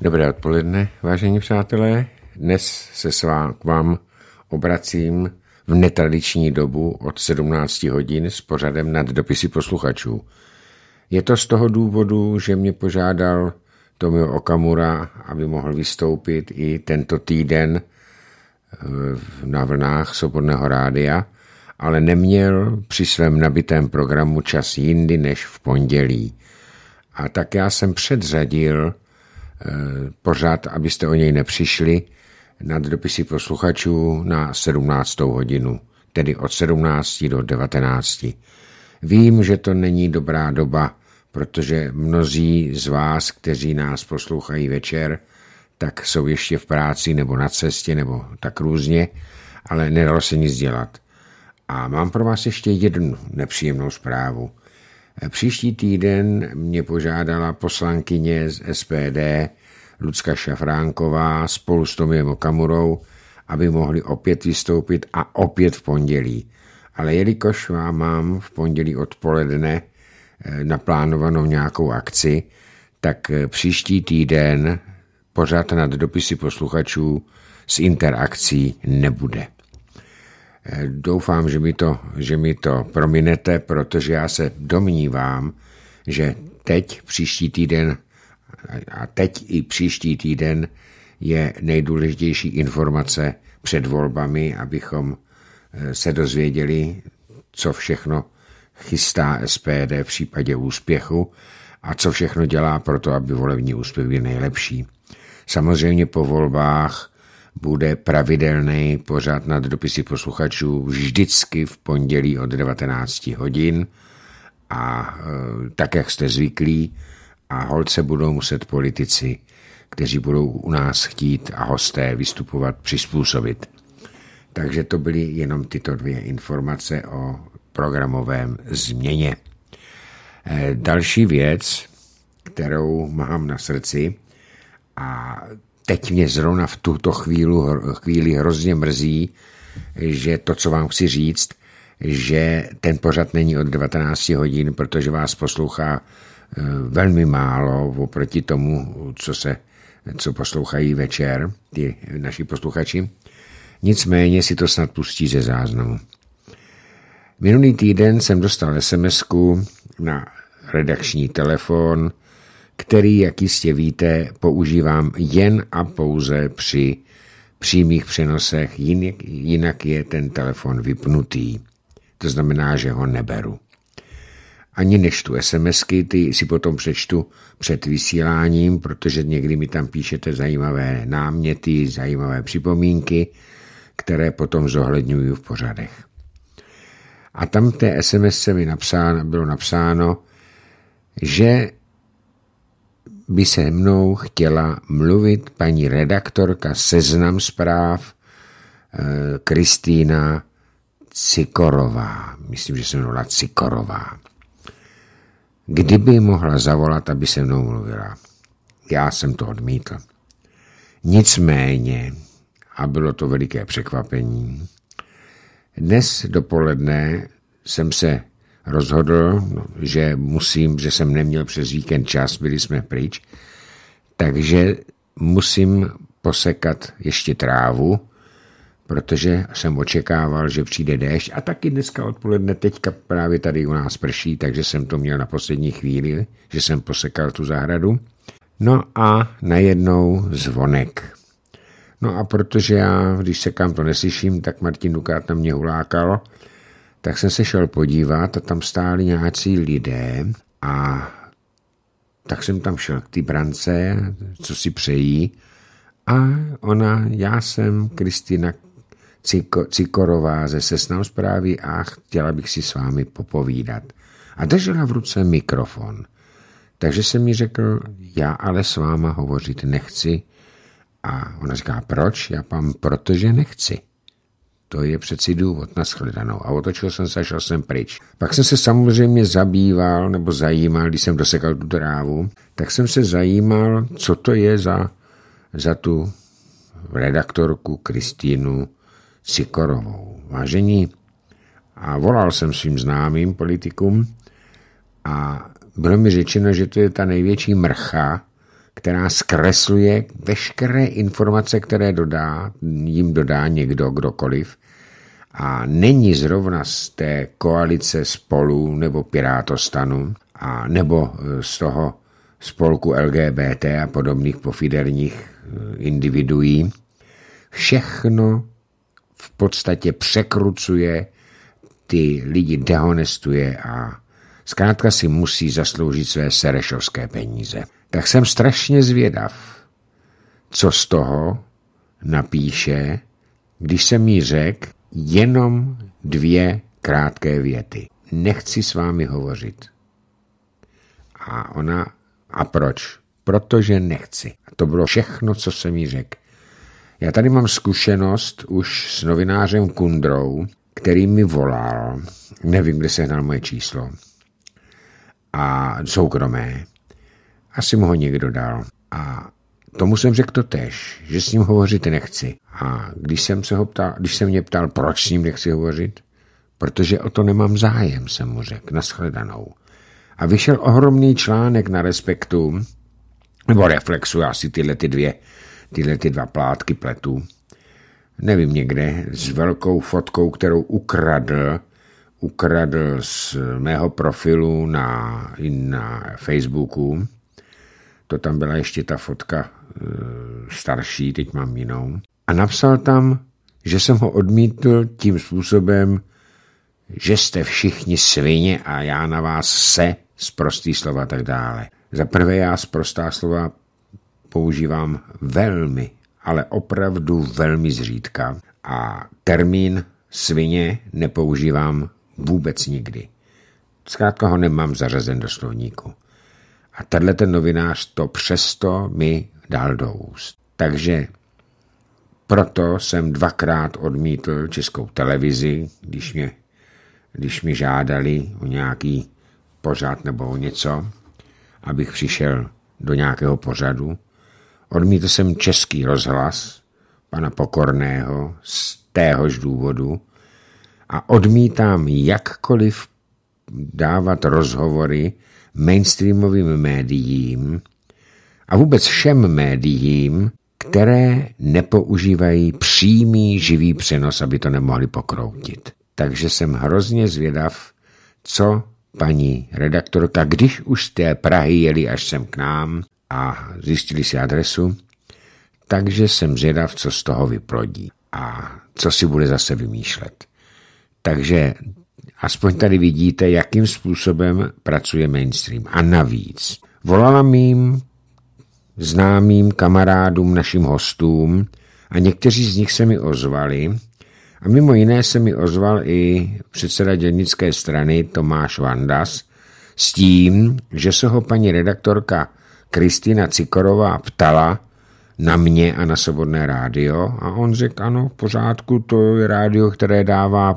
Dobré odpoledne, vážení přátelé. Dnes se s vám, k vám obracím v netradiční dobu od 17 hodin s pořadem nad dopisy posluchačů. Je to z toho důvodu, že mě požádal Tomio Okamura, aby mohl vystoupit i tento týden eh, na vlnách Svobodného rádia, ale neměl při svém nabitém programu čas jindy než v pondělí. A tak já jsem předřadil Eh, pořád, abyste o něj nepřišli, nad dopisy posluchačů na 17. hodinu, tedy od 17. do 19. Vím, že to není dobrá doba, protože mnozí z vás, kteří nás poslouchají večer, tak jsou ještě v práci nebo na cestě nebo tak různě, ale nedalo se nic dělat. A mám pro vás ještě jednu nepříjemnou zprávu. Příští týden mě požádala poslankyně z SPD Lucka Šafránková spolu s Tomiem Okamurou, aby mohli opět vystoupit a opět v pondělí. Ale jelikož vám mám v pondělí odpoledne eh, naplánovanou nějakou akci, tak eh, příští týden pořád nad dopisy posluchačů s interakcí nebude. Eh, doufám, že mi, to, že mi to prominete, protože já se domnívám, že teď, příští týden a teď i příští týden je nejdůležitější informace před volbami, abychom eh, se dozvěděli, co všechno chystá SPD v případě úspěchu a co všechno dělá pro to, aby volební úspěch byl nejlepší. Samozřejmě po volbách bude pravidelný pořád nad dopisy posluchačů vždycky v pondělí od 19 hodin a e, tak, jak jste zvyklí, a holce budou muset politici, kteří budou u nás chtít a hosté vystupovat, přizpůsobit. Takže to byly jenom tyto dvě informace o programovém změně. E, další věc, kterou mám na srdci, a teď mě zrovna v tuto chvíli, chvíli hrozně mrzí, že to, co vám chci říct, že ten pořad není od 19 hodin, protože vás poslouchá eh, velmi málo oproti tomu, co se co poslouchají večer, ty naši posluchači. Nicméně si to snad pustí ze záznamu. Minulý týden jsem dostal sms na redakční telefon který, jak jistě víte, používám jen a pouze při přímých přenosech, jinak je ten telefon vypnutý. To znamená, že ho neberu. Ani nečtu SMSky, ty si potom přečtu před vysíláním, protože někdy mi tam píšete zajímavé náměty, zajímavé připomínky, které potom zohledňuju v pořadech. A tam v té SMS mi napsáno, bylo napsáno, že by se mnou chtěla mluvit paní redaktorka Seznam zpráv eh, Kristýna Cikorová. Myslím, že se jmenovala Cikorová. Kdyby mohla zavolat, aby se mnou mluvila. Já jsem to odmítl. Nicméně, a bylo to veliké překvapení, dnes dopoledne jsem se rozhodl, no, že musím, že jsem neměl přes víkend čas, byli jsme pryč, takže musím posekat ještě trávu, protože jsem očekával, že přijde déšť a taky dneska odpoledne, teďka právě tady u nás prší, takže jsem to měl na poslední chvíli, že jsem posekal tu zahradu. No a najednou zvonek. No a protože já, když se kam to neslyším, tak Martin Dukát na mě hulákal, tak jsem se šel podívat a tam stáli nějací lidé a tak jsem tam šel k té brance, co si přejí a ona, já jsem Kristina Ciko, Cikorová ze Sesnám zprávy a chtěla bych si s vámi popovídat. A držela v ruce mikrofon. Takže jsem mi řekl, já ale s váma hovořit nechci. A ona říká, proč? Já pám, protože nechci. To je přeci důvod na shledanou. A otočil jsem se a šel jsem pryč. Pak jsem se samozřejmě zabýval nebo zajímal, když jsem dosekal tu drávu, tak jsem se zajímal, co to je za, za tu redaktorku Kristýnu Sikorovou. Vážení, a volal jsem svým známým politikům a bylo mi řečeno, že to je ta největší mrcha, která zkresluje veškeré informace, které dodá, jim dodá někdo, kdokoliv, a není zrovna z té koalice spolu nebo pirátostanu a nebo e, z toho spolku LGBT a podobných pofiderních e, individuí, všechno v podstatě překrucuje, ty lidi dehonestuje a zkrátka si musí zasloužit své serešovské peníze. Tak jsem strašně zvědav, co z toho napíše, když jsem jí řekl, jenom dvě krátké věty. Nechci s vámi hovořit. A ona, a proč? Protože nechci. A to bylo všechno, co jsem jí řekl. Já tady mám zkušenost už s novinářem Kundrou, který mi volal, nevím, kde se hnal moje číslo, a soukromé. Asi mu ho někdo dal. A Tomu jsem řekl to tež, že s ním hovořit nechci. A když jsem se ho ptal, když se mě ptal, proč s ním nechci hovořit, protože o to nemám zájem, jsem mu řekl, nashledanou. A vyšel ohromný článek na Respektu, nebo Reflexu, asi tyhle ty dvě, tyhle ty dva plátky pletu, nevím někde, s velkou fotkou, kterou ukradl, ukradl z mého profilu na, na Facebooku, to tam byla ještě ta fotka e, starší, teď mám jinou. A napsal tam, že jsem ho odmítl tím způsobem, že jste všichni svině a já na vás se z prostý slova tak dále. Za prvé já z prostá slova používám velmi, ale opravdu velmi zřídka a termín svině nepoužívám vůbec nikdy. Zkrátka ho nemám zařazen do slovníku. A tenhle ten novinář to přesto mi dal do úst. Takže proto jsem dvakrát odmítl českou televizi, když mě, když mi žádali o nějaký pořad nebo o něco, abych přišel do nějakého pořadu. Odmítl jsem český rozhlas pana Pokorného z téhož důvodu a odmítám jakkoliv dávat rozhovory mainstreamovým médiím a vůbec všem médiím, které nepoužívají přímý živý přenos, aby to nemohli pokroutit. Takže jsem hrozně zvědav, co paní redaktorka, když už z té Prahy jeli až sem k nám a zjistili si adresu, takže jsem zvědav, co z toho vyplodí a co si bude zase vymýšlet. Takže Aspoň tady vidíte, jakým způsobem pracuje mainstream. A navíc volala mým známým kamarádům, našim hostům a někteří z nich se mi ozvali a mimo jiné se mi ozval i předseda dělnické strany Tomáš Vandas s tím, že se ho paní redaktorka Kristina Cikorová ptala na mě a na Svobodné rádio a on řekl, ano, v pořádku, to je rádio, které dává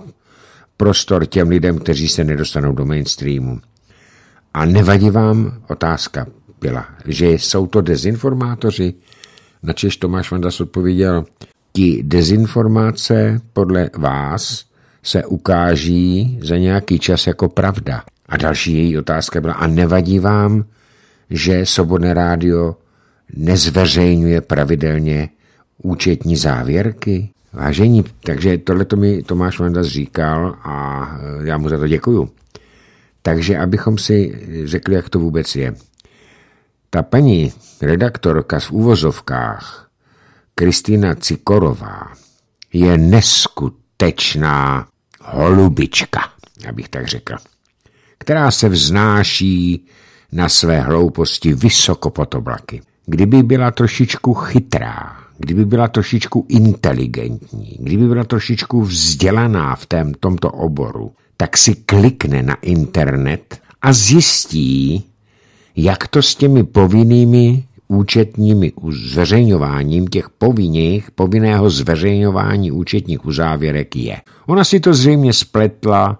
prostor těm lidem, kteří se nedostanou do mainstreamu. A nevadí vám, otázka byla, že jsou to dezinformátoři? Na Češ Tomáš Vandas odpověděl, ti dezinformace podle vás se ukáží za nějaký čas jako pravda. A další její otázka byla, a nevadí vám, že Svobodné rádio nezveřejňuje pravidelně účetní závěrky? Vážení, takže tohle to mi Tomáš Vandas říkal a e, já mu za to děkuju. Takže abychom si řekli, jak to vůbec je. Ta paní redaktorka v úvozovkách, Kristýna Cikorová, je neskutečná holubička, abych tak řekl, která se vznáší na své hlouposti vysoko pod oblaky. Kdyby byla trošičku chytrá, kdyby byla trošičku inteligentní, kdyby byla trošičku vzdělaná v tém, tomto oboru, tak si klikne na internet a zjistí, jak to s těmi povinnými účetními zveřejňováním těch povinných, povinného zveřejňování účetních uzávěrek je. Ona si to zřejmě spletla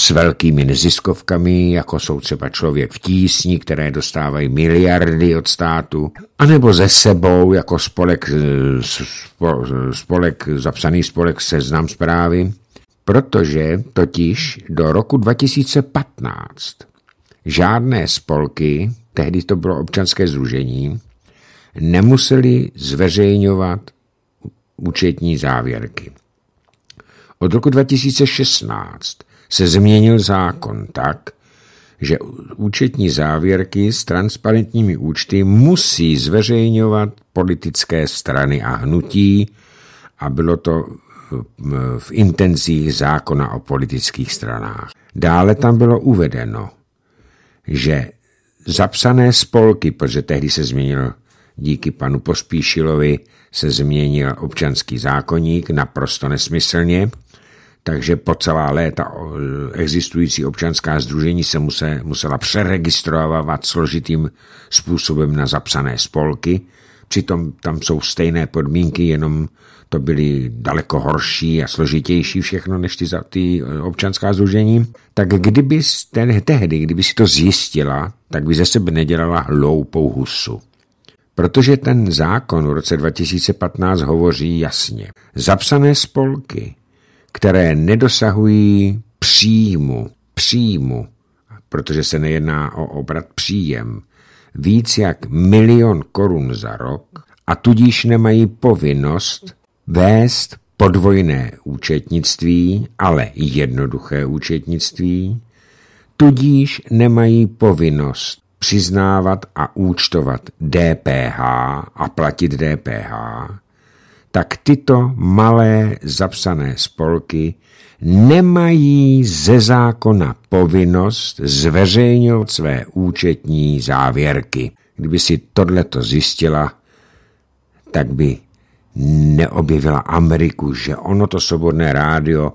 s velkými neziskovkami, jako jsou třeba člověk v tísni, které dostávají miliardy od státu, anebo ze sebou, jako spolek, eh, spolek zapsaný spolek Seznam zprávy, protože totiž do roku 2015 žádné spolky, tehdy to bylo občanské združení, nemuseli zveřejňovat účetní závěrky. Od roku 2016 se změnil zákon tak, že účetní závěrky s transparentními účty musí zveřejňovat politické strany a hnutí a bylo to v intencích zákona o politických stranách. Dále tam bylo uvedeno, že zapsané spolky, protože tehdy se změnil díky panu Pospíšilovi, se změnil občanský zákoník naprosto nesmyslně, takže po celá léta existující občanská združení se musela přeregistrovávat složitým způsobem na zapsané spolky. Přitom tam jsou stejné podmínky, jenom to byly daleko horší a složitější všechno než ty, za ty e, občanská združení. Tak kdyby ten, tehdy, kdyby si to zjistila, tak by ze sebe nedělala hloupou husu. Protože ten zákon v roce 2015 hovoří jasně. Zapsané spolky které nedosahují příjmu, příjmu, protože se nejedná o obrat příjem, víc jak milion korun za rok a tudíž nemají povinnost vést podvojné účetnictví, ale jednoduché účetnictví, tudíž nemají povinnost přiznávat a účtovat DPH a platit DPH, tak tyto malé zapsané spolky nemají ze zákona povinnost zveřejňovat své účetní závěrky. Kdyby si tohleto zjistila, tak by neobjevila Ameriku, že ono to svobodné rádio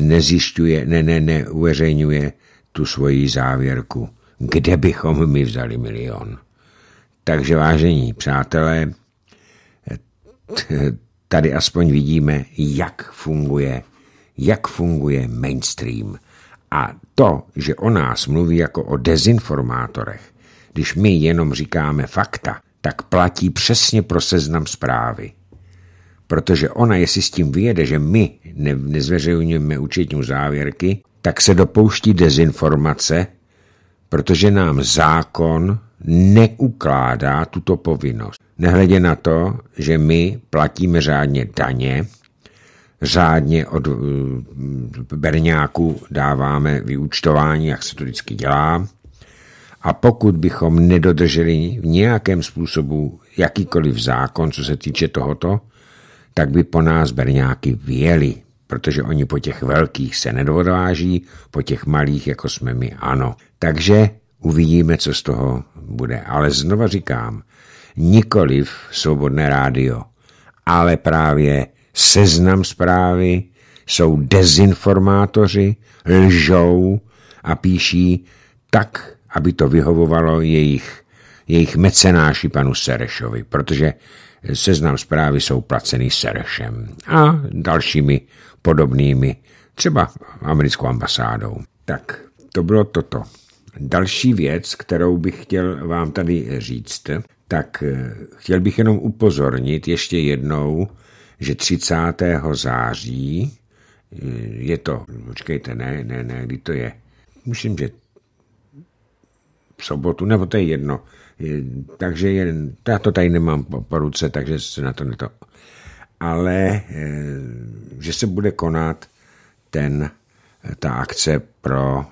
nezjišťuje, ne, ne, ne, uveřejňuje tu svoji závěrku. Kde bychom my vzali milion? Takže vážení přátelé, Tady aspoň vidíme, jak funguje, jak funguje mainstream. A to, že o nás mluví jako o dezinformátorech, když my jenom říkáme fakta, tak platí přesně pro seznam zprávy. Protože ona, jestli s tím vyjede, že my ne, nezveřejňujeme účetní závěrky, tak se dopouští dezinformace, protože nám zákon neukládá tuto povinnost. Nehledě na to, že my platíme řádně daně, řádně od eh, berňáku dáváme vyúčtování, jak se to vždycky dělá. A pokud bychom nedodrželi v nějakém způsobu jakýkoliv zákon, co se týče tohoto, tak by po nás berňáky vyjeli, protože oni po těch velkých se nedováží, po těch malých, jako jsme my, ano. Takže uvidíme, co z toho bude. Ale znova říkám, nikoliv svobodné rádio, ale právě seznam zprávy, jsou dezinformátoři, lžou a píší tak, aby to vyhovovalo jejich, jejich mecenáši panu Serešovi, protože seznam zprávy jsou placený Serešem a dalšími podobnými, třeba americkou ambasádou. Tak, to bylo toto. Další věc, kterou bych chtěl vám tady říct, tak eh, chtěl bych jenom upozornit ještě jednou, že 30. září eh, je to, počkejte, ne, ne, ne, kdy to je, myslím, že v sobotu, nebo to je jedno, takže je, já to tady nemám po, po ruce, takže se na to neto. Ale eh, že se bude konat ten, ta akce pro,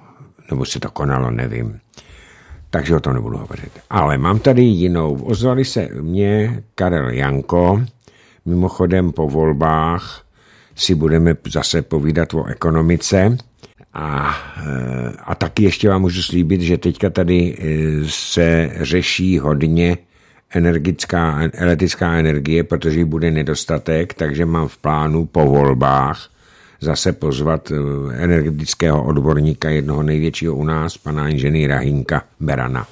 nebo se to konalo, nevím, takže o tom nebudu hovořit. Ale mám tady jinou. Ozvali se mě Karel Janko, mimochodem po volbách si budeme zase povídat o ekonomice. A, eh, a taky ještě vám můžu slíbit, že teďka tady eh, se řeší hodně energická, elektrická energie, protože ji bude nedostatek, takže mám v plánu po volbách zase pozvat eh, energetického odborníka, jednoho největšího u nás, pana inženýra Hinka Berana.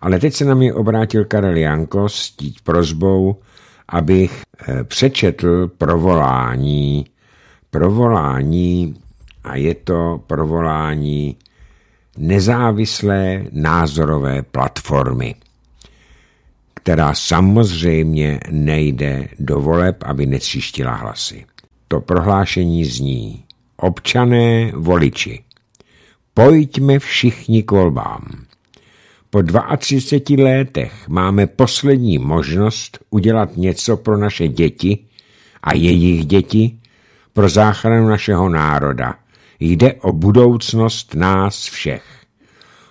Ale teď se na mě obrátil Karel Janko s tí prozbou, abych eh, přečetl provolání, provolání a je to provolání nezávislé názorové platformy, která samozřejmě nejde do voleb, aby netříštila hlasy. To prohlášení zní Občané voliči, pojďme všichni k volbám. Po 32 letech máme poslední možnost udělat něco pro naše děti a jejich děti, pro záchranu našeho národa. Jde o budoucnost nás všech.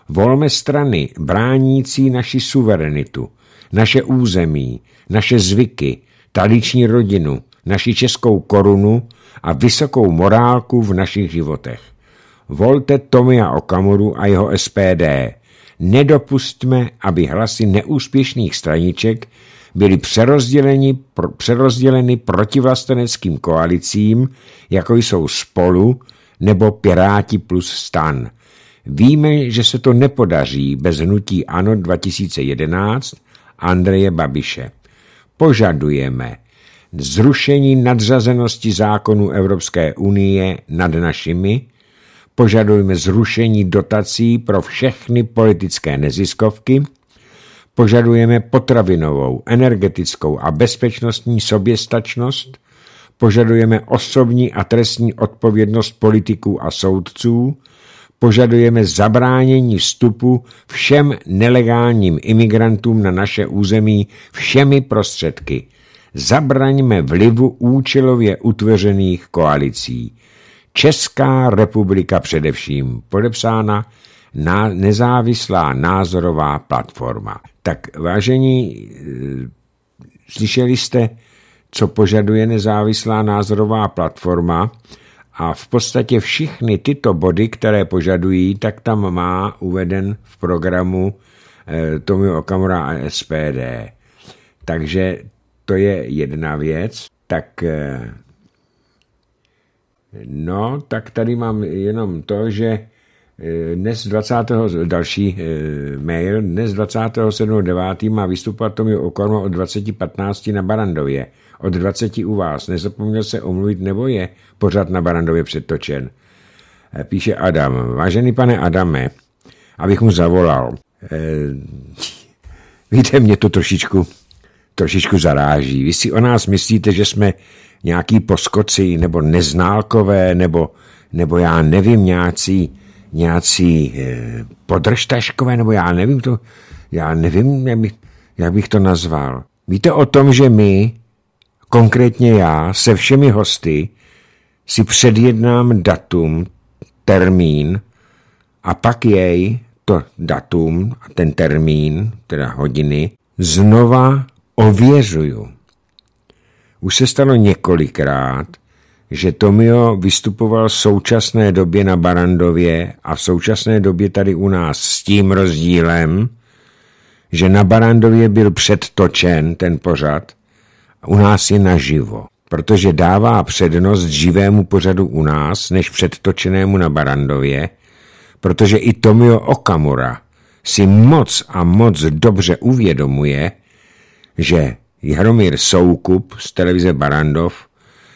Volme strany bránící naši suverenitu, naše území, naše zvyky, tradiční rodinu, naši českou korunu a vysokou morálku v našich životech. Volte Tomia Okamuru a jeho SPD. Nedopustme, aby hlasy neúspěšných straniček byly přerozděleny, pro, přerozděleny protivlasteneckým koalicím, jako jsou Spolu nebo Piráti plus Stan. Víme, že se to nepodaří bez hnutí ANO 2011 Andreje Babiše. Požadujeme, zrušení nadřazenosti zákonů Evropské unie nad našimi, požadujeme zrušení dotací pro všechny politické neziskovky, požadujeme potravinovou, energetickou a bezpečnostní soběstačnost, požadujeme osobní a trestní odpovědnost politiků a soudců, požadujeme zabránění vstupu všem nelegálním imigrantům na naše území všemi prostředky – zabraňme vlivu účelově utvořených koalicí. Česká republika především podepsána na nezávislá názorová platforma. Tak vážení, eh, slyšeli jste, co požaduje nezávislá názorová platforma a v podstatě všechny tyto body, které požadují, tak tam má uveden v programu eh, Tomi Okamura a SPD. Takže to je jedna věc. Tak eh, no, tak tady mám jenom to, že eh, dnes 20. další eh, mail, dnes 27.9. má vystupovat Tomi Okorma od 20.15 na Barandově, od 20 u vás. Nezapomněl se omluvit, nebo je pořád na Barandově předtočen. Píše Adam. Vážený pane Adame, abych mu zavolal. Víte, mě to trošičku trošičku zaráží. Vy si o nás myslíte, že jsme nějaký poskoci, nebo neználkové, nebo, nebo já nevím, nějací, nějací eh, podržtaškové, nebo já nevím to, já nevím, jak bych, jak bych to nazval. Víte o tom, že my, konkrétně já, se všemi hosty, si předjednám datum, termín a pak jej, to datum a ten termín, teda hodiny, znova ověřuju. Už se stalo několikrát, že Tomio vystupoval v současné době na Barandově a v současné době tady u nás s tím rozdílem, že na Barandově byl předtočen ten pořad a u nás je naživo, protože dává přednost živému pořadu u nás než předtočenému na Barandově, protože i Tomio Okamura si moc a moc dobře uvědomuje, že Jaromír Soukup z televize Barandov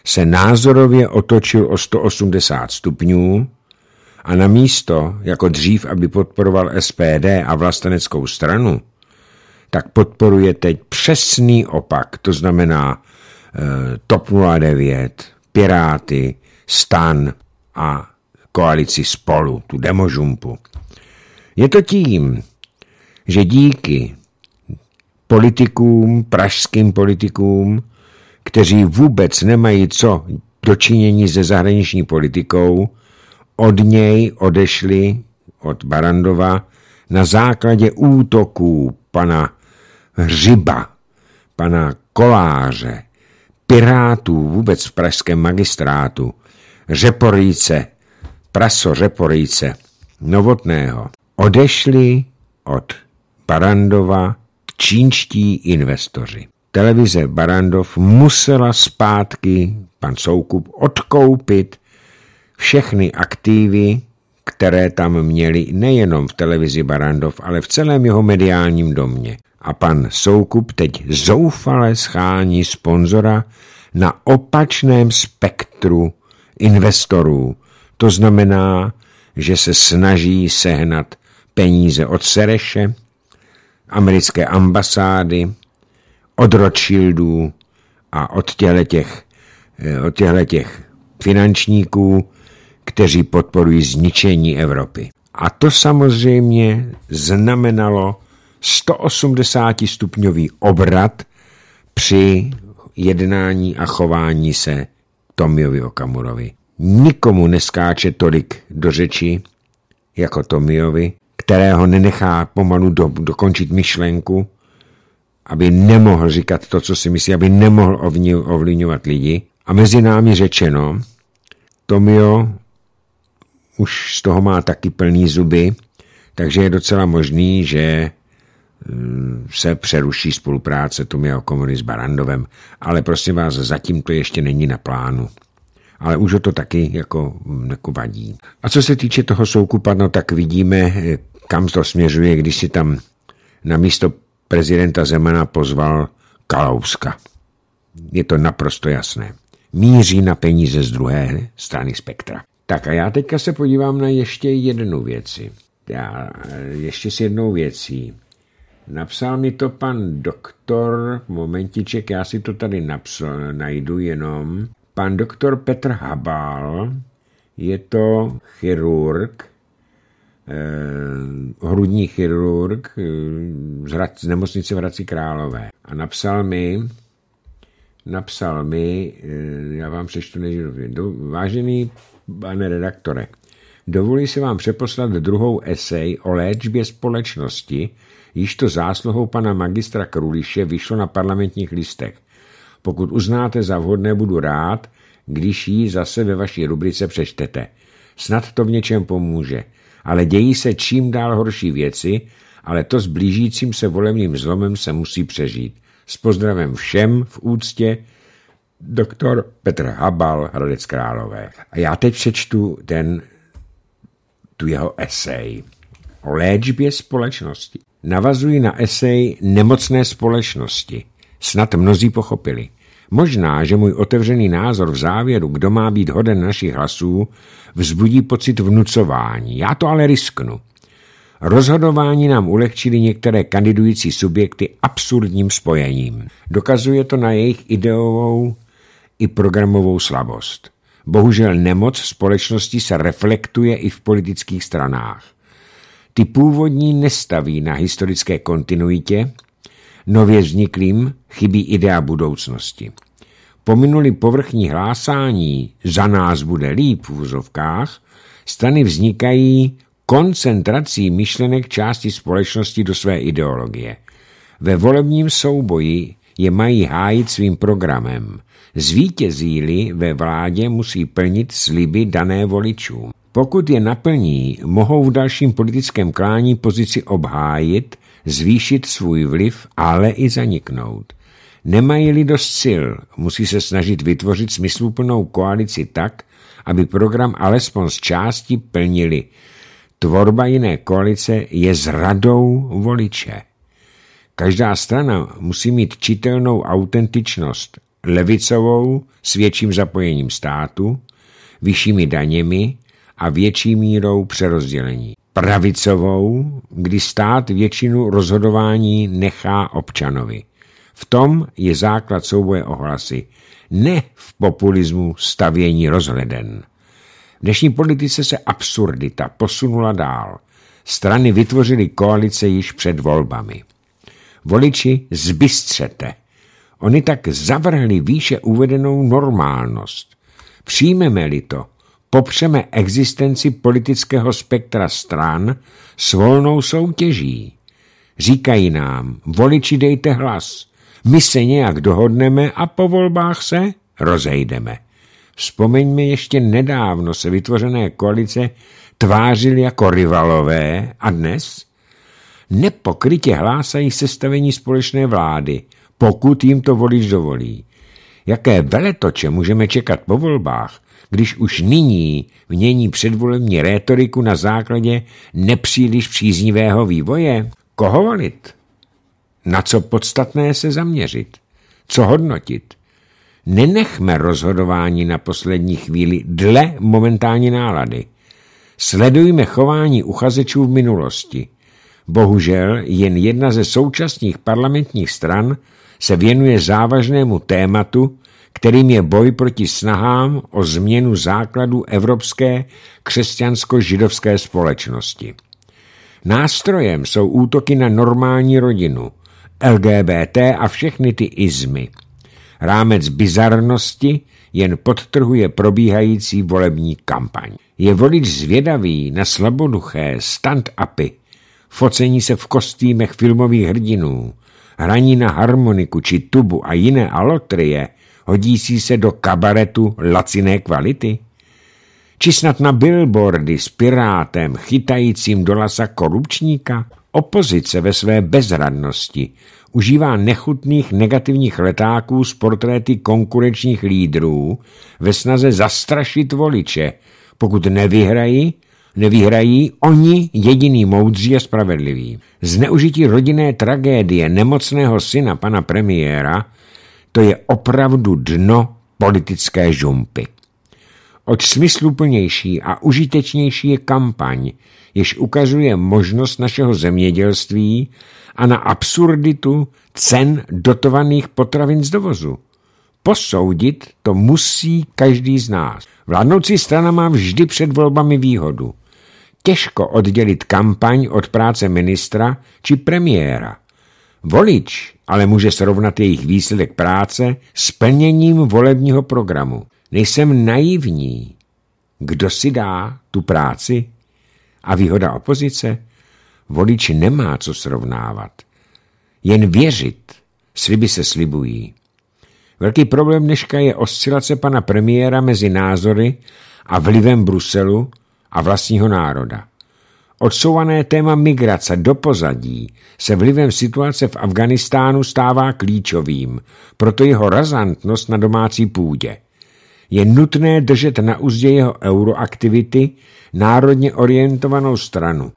se názorově otočil o 180 stupňů a na místo, jako dřív, aby podporoval SPD a vlasteneckou stranu, tak podporuje teď přesný opak, to znamená eh, TOP 09, Piráty, STAN a koalici spolu, tu demožumpu. Je to tím, že díky politikům, pražským politikům, kteří vůbec nemají co dočinění se zahraniční politikou, od něj odešli, od Barandova, na základě útoků pana Hřiba, pana Koláře, pirátů vůbec v pražském magistrátu, Řeporíce, Praso Řeporíce, Novotného, odešli od Barandova čínští investoři. Televize Barandov musela zpátky pan Soukup odkoupit všechny aktivy, které tam měli nejenom v televizi Barandov, ale v celém jeho mediálním domě. A pan Soukup teď zoufale schání sponzora na opačném spektru investorů. To znamená, že se snaží sehnat peníze od Sereše, americké ambasády, od Rothschildů a od těchto eh, od těchto finančníků, kteří podporují zničení Evropy. A to samozřejmě znamenalo 180 stupňový obrat při jednání a chování se Tomiovi Okamurovi. Nikomu neskáče tolik do řeči jako Tomiovi které ho nenechá pomalu do, dokončit myšlenku, aby nemohl říkat to, co si myslí, aby nemohl ovlivňovat lidi. A mezi námi řečeno, Tomio už z toho má taky plný zuby, takže je docela možný, že hm, se přeruší spolupráce Tomio Komory s Barandovem, ale prosím vás, zatím to ještě není na plánu. Ale už ho to taky jako, hm, jako vadí. A co se týče toho soukupa, no tak vidíme, kam to směřuje, když si tam na místo prezidenta Zemana pozval Kalouska. Je to naprosto jasné. Míří na peníze z druhé strany spektra. Tak a já teďka se podívám na ještě jednu věci. Já ještě s jednou věcí. Napsal mi to pan doktor, momentiček, já si to tady napsal, najdu jenom. Pan doktor Petr Habal, je to chirurg, Eh, hrudní chirurg eh, z nemocnice v Hradci Králové. A napsal mi, napsal mi, eh, já vám přečtu než do, vážený pane redaktore, dovolí se vám přeposlat druhou esej o léčbě společnosti, již to zásluhou pana magistra Kruliše vyšlo na parlamentních listech. Pokud uznáte za vhodné, budu rád, když ji zase ve vaší rubrice přečtete. Snad to v něčem pomůže ale dějí se čím dál horší věci, ale to s blížícím se volebním zlomem se musí přežít. S pozdravem všem v úctě, doktor Petr Habal, Hradec Králové. A já teď přečtu ten, tu jeho esej o léčbě společnosti. Navazuji na esej Nemocné společnosti. Snad mnozí pochopili. Možná, že můj otevřený názor v závěru, kdo má být hoden našich hlasů, vzbudí pocit vnucování. Já to ale risknu. Rozhodování nám ulehčili některé kandidující subjekty absurdním spojením. Dokazuje to na jejich ideovou i programovou slabost. Bohužel nemoc společnosti se reflektuje i v politických stranách. Ty původní nestaví na historické kontinuitě, Nově vzniklým chybí idea budoucnosti. Pominuli povrchní hlásání za nás bude líp v úzovkách, strany vznikají koncentrací myšlenek části společnosti do své ideologie. Ve volebním souboji je mají hájit svým programem. Zvítězíli ve vládě musí plnit sliby dané voličům. Pokud je naplní, mohou v dalším politickém klání pozici obhájit zvýšit svůj vliv, ale i zaniknout. Nemají-li dost sil, musí se snažit vytvořit smysluplnou koalici tak, aby program alespoň z části plnili. Tvorba jiné koalice je zradou voliče. Každá strana musí mít čitelnou autentičnost, levicovou s větším zapojením státu, vyššími daněmi a větší mírou přerozdělení pravicovou, kdy stát většinu rozhodování nechá občanovi. V tom je základ souboje ohlasy, ne v populismu stavění rozhleden. V dnešní politice se absurdita posunula dál. Strany vytvořily koalice již před volbami. Voliči zbystřete. Oni tak zavrhli výše uvedenou normálnost. Přijmeme-li to, popřeme existenci politického spektra stran s volnou soutěží. Říkají nám, voliči dejte hlas, my se nějak dohodneme a po volbách se rozejdeme. Vzpomeňme ještě nedávno se vytvořené koalice tvářili jako rivalové a dnes nepokrytě hlásají sestavení společné vlády, pokud jim to volič dovolí. Jaké veletoče můžeme čekat po volbách, když už nyní mění předvolební rétoriku na základě nepříliš příznivého vývoje? Koho volit? Na co podstatné se zaměřit? Co hodnotit? Nenechme rozhodování na poslední chvíli dle momentální nálady. Sledujme chování uchazečů v minulosti. Bohužel jen jedna ze současných parlamentních stran se věnuje závažnému tématu, kterým je boj proti snahám o změnu základu evropské křesťansko-židovské společnosti. Nástrojem jsou útoky na normální rodinu, LGBT a všechny ty izmy. Rámec bizarnosti jen podtrhuje probíhající volební kampaň. Je volič zvědavý na slaboduché stand-upy, focení se v kostýmech filmových hrdinů, hraní na harmoniku či tubu a jiné alotrie, hodící se do kabaretu laciné kvality? Či snad na billboardy s pirátem chytajícím do lasa korupčníka? Opozice ve své bezradnosti užívá nechutných negativních letáků z portréty konkurenčních lídrů ve snaze zastrašit voliče. Pokud nevyhrají, nevyhrají oni jediný moudří a spravedlivý. Zneužití rodinné tragédie nemocného syna pana premiéra to je opravdu dno politické žumpy. Oč smysluplnější a užitečnější je kampaň, jež ukazuje možnost našeho zemědělství a na absurditu cen dotovaných potravin z dovozu. Posoudit to musí každý z nás. Vládnoucí strana má vždy před volbami výhodu. Těžko oddělit kampaň od práce ministra či premiéra. Volič ale může srovnat jejich výsledek práce s plněním volebního programu. Nejsem naivní. Kdo si dá tu práci? A výhoda opozice? Volič nemá co srovnávat. Jen věřit. Sliby se slibují. Velký problém dneška je oscilace pana premiéra mezi názory a vlivem Bruselu a vlastního národa. Odsouvané téma migrace do pozadí se vlivem situace v Afganistánu stává klíčovým, proto jeho razantnost na domácí půdě. Je nutné držet na úzdě jeho euroaktivity, národně orientovanou stranu.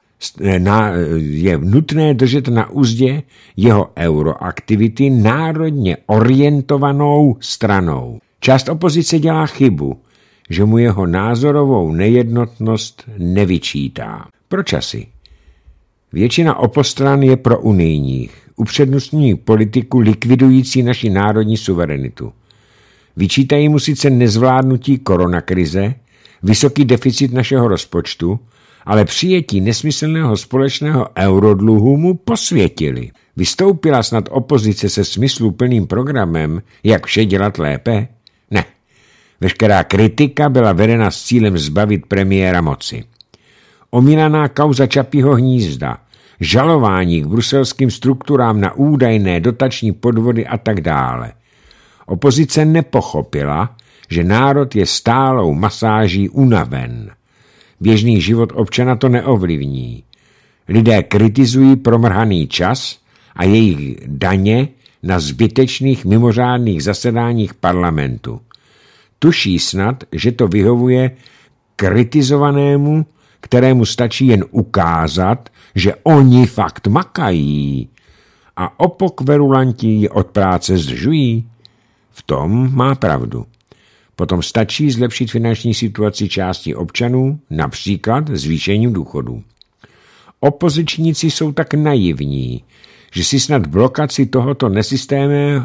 Na, je nutné držet na úzdě jeho euroaktivity národně orientovanou stranou. Část opozice dělá chybu, že mu jeho názorovou nejednotnost nevyčítá. Pro časy. Většina opostran je pro unijních, upřednostňují politiku likvidující naši národní suverenitu. Vyčítají mu sice nezvládnutí koronakrize, vysoký deficit našeho rozpočtu, ale přijetí nesmyslného společného eurodluhu mu posvětili. Vystoupila snad opozice se smysluplným programem, jak vše dělat lépe? Ne. Veškerá kritika byla vedena s cílem zbavit premiéra moci omílaná kauza Čapího hnízda, žalování k bruselským strukturám na údajné dotační podvody a tak dále. Opozice nepochopila, že národ je stálou masáží unaven. Běžný život občana to neovlivní. Lidé kritizují promrhaný čas a jejich daně na zbytečných mimořádných zasedáních parlamentu. Tuší snad, že to vyhovuje kritizovanému kterému stačí jen ukázat, že oni fakt makají a opok verulantí je od práce zdržují. V tom má pravdu. Potom stačí zlepšit finanční situaci části občanů, například zvýšením důchodů. Opozičníci jsou tak naivní, že si snad blokaci tohoto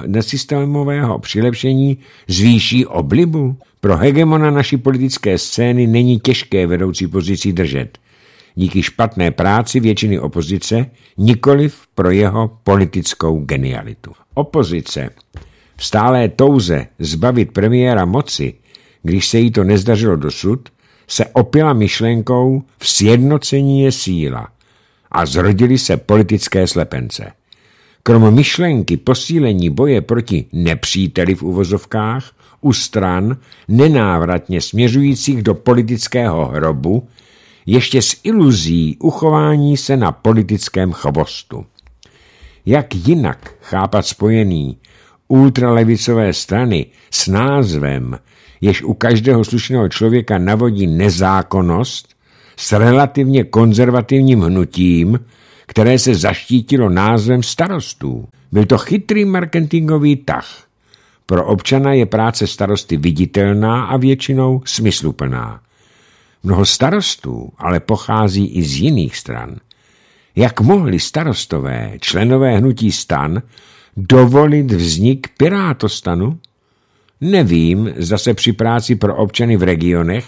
nesystémového přilepšení zvýší oblibu. Pro hegemona naší politické scény není těžké vedoucí pozici držet. Díky špatné práci většiny opozice, nikoliv pro jeho politickou genialitu. Opozice v stálé touze zbavit premiéra moci, když se jí to nezdařilo dosud, se opila myšlenkou v sjednocení je síla a zrodili se politické slepence. Krom myšlenky posílení boje proti nepříteli v uvozovkách u stran nenávratně směřujících do politického hrobu, ještě s iluzí uchování se na politickém chovostu. Jak jinak chápat spojený ultralevicové strany s názvem, jež u každého slušného člověka navodí nezákonnost, s relativně konzervativním hnutím, které se zaštítilo názvem starostů. Byl to chytrý marketingový tah. Pro občana je práce starosty viditelná a většinou smysluplná. Mnoho starostů ale pochází i z jiných stran. Jak mohli starostové, členové hnutí stan, dovolit vznik pirátostanu? Nevím, zase při práci pro občany v regionech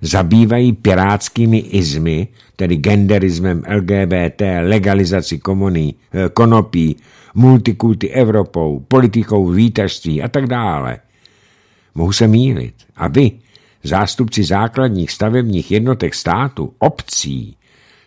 zabývají pirátskými izmy, tedy genderismem LGBT, legalizací komuní, eh, konopí, multikulty Evropou, politikou výtažství a tak dále. Mohu se mílit. A vy, zástupci základních stavebních jednotek státu, obcí,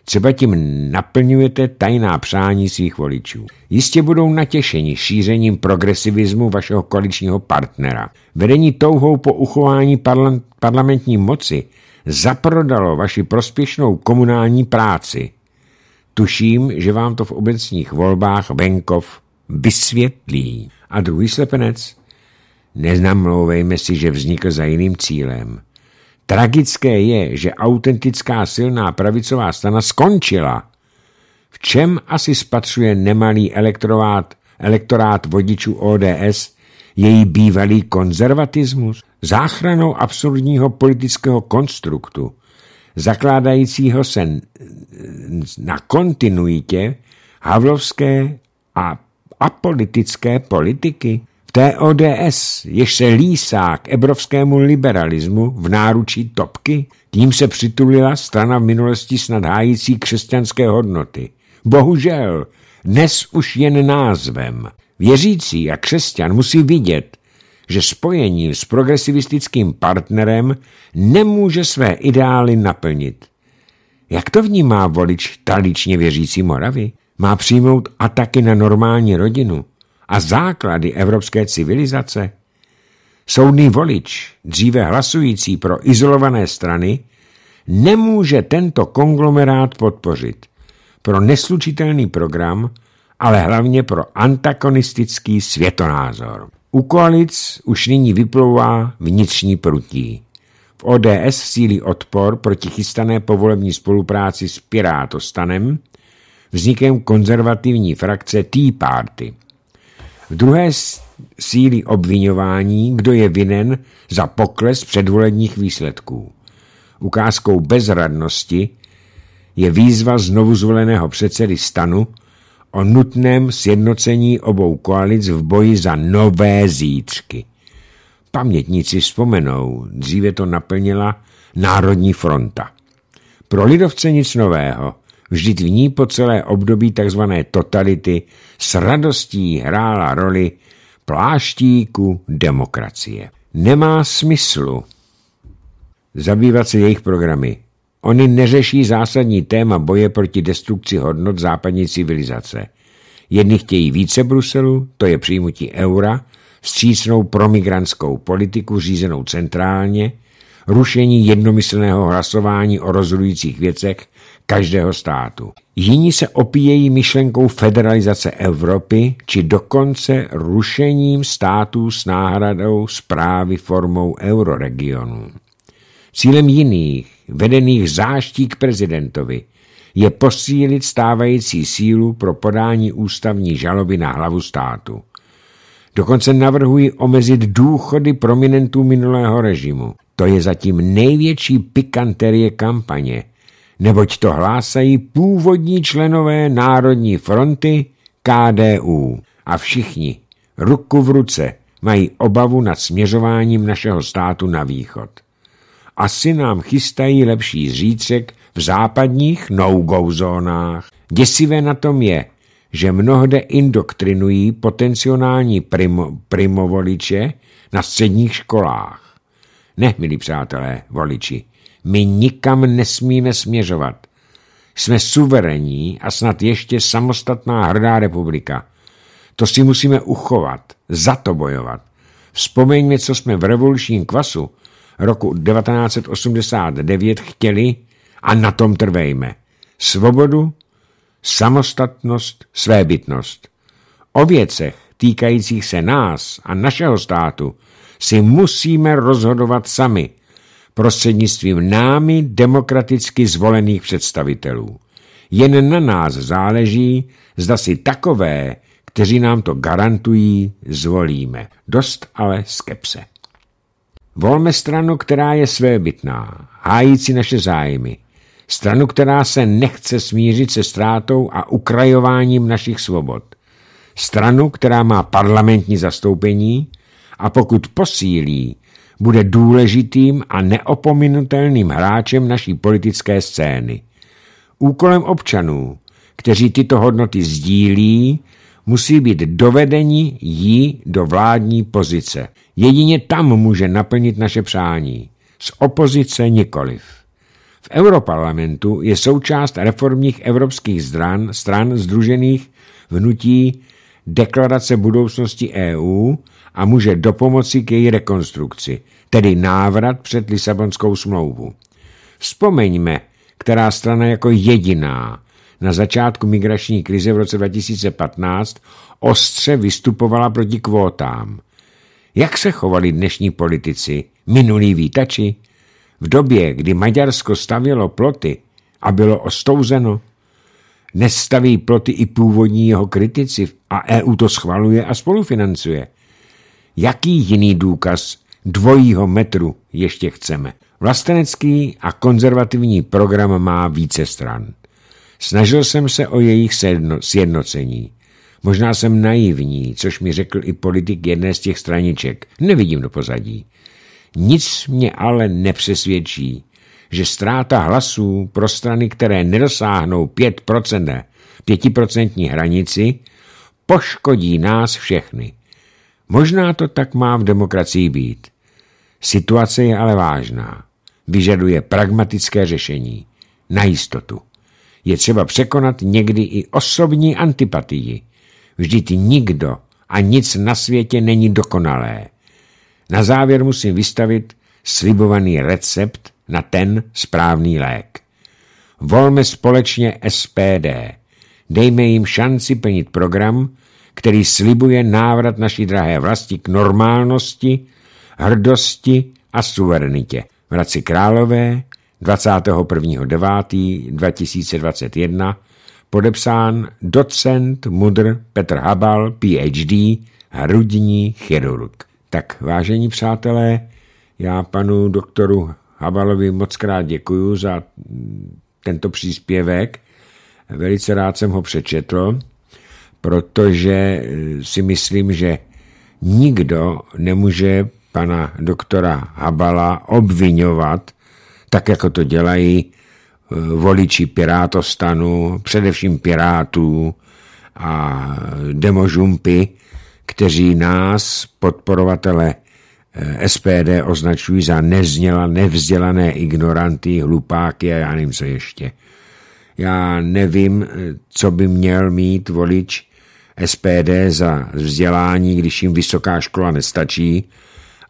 Třeba tím naplňujete tajná přání svých voličů. Jistě budou natěšeni šířením progresivismu vašeho koaličního partnera. Vedení touhou po uchování parla parlamentní moci zaprodalo vaši prospěšnou komunální práci. Tuším, že vám to v obecních volbách venkov vysvětlí. A druhý slepenec? Neznamlouvejme si, že vznikl za jiným cílem. Tragické je, že autentická silná pravicová strana skončila. V čem asi spatřuje nemalý elektorát, elektorát vodičů ODS její bývalý konzervatismus? Záchranou absurdního politického konstruktu, zakládajícího se na kontinuitě havlovské a apolitické politiky? TODS, jež se lísá k evropskému liberalismu v náručí topky, k ním se přitulila strana v minulosti snad hájící křesťanské hodnoty. Bohužel, dnes už jen názvem. Věřící a křesťan musí vidět, že spojením s progresivistickým partnerem nemůže své ideály naplnit. Jak to vnímá volič tradičně věřící Moravy? Má přijmout ataky na normální rodinu? a základy evropské civilizace? Soudný volič, dříve hlasující pro izolované strany, nemůže tento konglomerát podpořit pro neslučitelný program, ale hlavně pro antagonistický světonázor. U koalic už nyní vyplouvá vnitřní prutí. V ODS sílí odpor proti chystané povolební spolupráci s Pirátostanem, vznikem konzervativní frakce Tea Party – druhé sílí obvinování, kdo je vinen za pokles předvolebních výsledků. Ukázkou bezradnosti je výzva znovu zvoleného předsedy stanu o nutném sjednocení obou koalic v boji za nové zítřky. Pamětníci vzpomenou, dříve to naplnila Národní fronta. Pro lidovce nic nového – Vždyť v ní po celé období tzv. totality s radostí hrála roli pláštíku demokracie. Nemá smyslu zabývat se jejich programy. Oni neřeší zásadní téma boje proti destrukci hodnot západní civilizace. Jedni chtějí více Bruselu, to je přijmutí eura, střícnou promigrantskou politiku řízenou centrálně – rušení jednomyslného hlasování o rozhodujících věcech každého státu. Jiní se opíjejí myšlenkou federalizace Evropy či dokonce rušením států s náhradou zprávy formou euroregionu. Cílem jiných, vedených záští k prezidentovi, je posílit stávající sílu pro podání ústavní žaloby na hlavu státu. Dokonce navrhují omezit důchody prominentů minulého režimu. To je zatím největší pikanterie kampaně, neboť to hlásají původní členové Národní fronty KDU a všichni, ruku v ruce, mají obavu nad směřováním našeho státu na východ. Asi nám chystají lepší zřícek v západních no-go zónách. Děsivé na tom je, že mnohde indoktrinují potenciální primovoliče na středních školách. Ne, milí přátelé, voliči, my nikam nesmíme směřovat. Jsme suverení a snad ještě samostatná hrdá republika. To si musíme uchovat, za to bojovat. Vzpomeňme, co jsme v revolučním kvasu roku 1989 chtěli a na tom trvejme. Svobodu, samostatnost, svébytnost. O věcech týkajících se nás a našeho státu si musíme rozhodovat sami prostřednictvím námi demokraticky zvolených představitelů. Jen na nás záleží, zda si takové, kteří nám to garantují, zvolíme. Dost ale skepse. Volme stranu, která je svébytná, hájící naše zájmy. Stranu, která se nechce smířit se ztrátou a ukrajováním našich svobod. Stranu, která má parlamentní zastoupení, a pokud posílí, bude důležitým a neopominutelným hráčem naší politické scény. Úkolem občanů, kteří tyto hodnoty sdílí, musí být dovedení jí do vládní pozice. Jedině tam může naplnit naše přání. Z opozice nikoliv. V Europarlamentu je součást reformních evropských stran, stran združených vnutí Deklarace budoucnosti EU a může dopomoci k její rekonstrukci, tedy návrat před Lisabonskou smlouvu. Vzpomeňme, která strana jako jediná na začátku migrační krize v roce 2015 ostře vystupovala proti kvótám. Jak se chovali dnešní politici, minulí výtači? V době, kdy Maďarsko stavělo ploty a bylo ostouzeno, nestaví staví ploty i původní jeho kritici a EU to schvaluje a spolufinancuje. Jaký jiný důkaz dvojího metru ještě chceme? Vlastenecký a konzervativní program má více stran. Snažil jsem se o jejich sjednocení. Možná jsem naivní, což mi řekl i politik jedné z těch straniček. Nevidím do pozadí. Nic mě ale nepřesvědčí, že ztráta hlasů pro strany, které nedosáhnou 5%, 5% hranici, poškodí nás všechny. Možná to tak má v demokracii být. Situace je ale vážná. Vyžaduje pragmatické řešení. Na jistotu. Je třeba překonat někdy i osobní antipatii. Vždyť nikdo a nic na světě není dokonalé. Na závěr musím vystavit slibovaný recept na ten správný lék. Volme společně SPD. Dejme jim šanci plnit program, který slibuje návrat naší drahé vlasti k normálnosti, hrdosti a suverenitě. V Hradci Králové 21.9.2021 podepsán docent mudr Petr Habal, PhD, hrudní chirurg. Tak, vážení přátelé, já panu doktoru Habalovi moc krát děkuju za tento příspěvek. Velice rád jsem ho přečetl protože eh, si myslím, že nikdo nemůže pana doktora Habala obvinovat, tak jako to dělají eh, voliči Pirátostanu, především Pirátů a demožumpy, kteří nás, podporovatele eh, SPD, označují za nezněla, nevzdělané ignoranty, hlupáky a já nevím co ještě. Já nevím, co by měl mít volič SPD za vzdělání, když jim vysoká škola nestačí,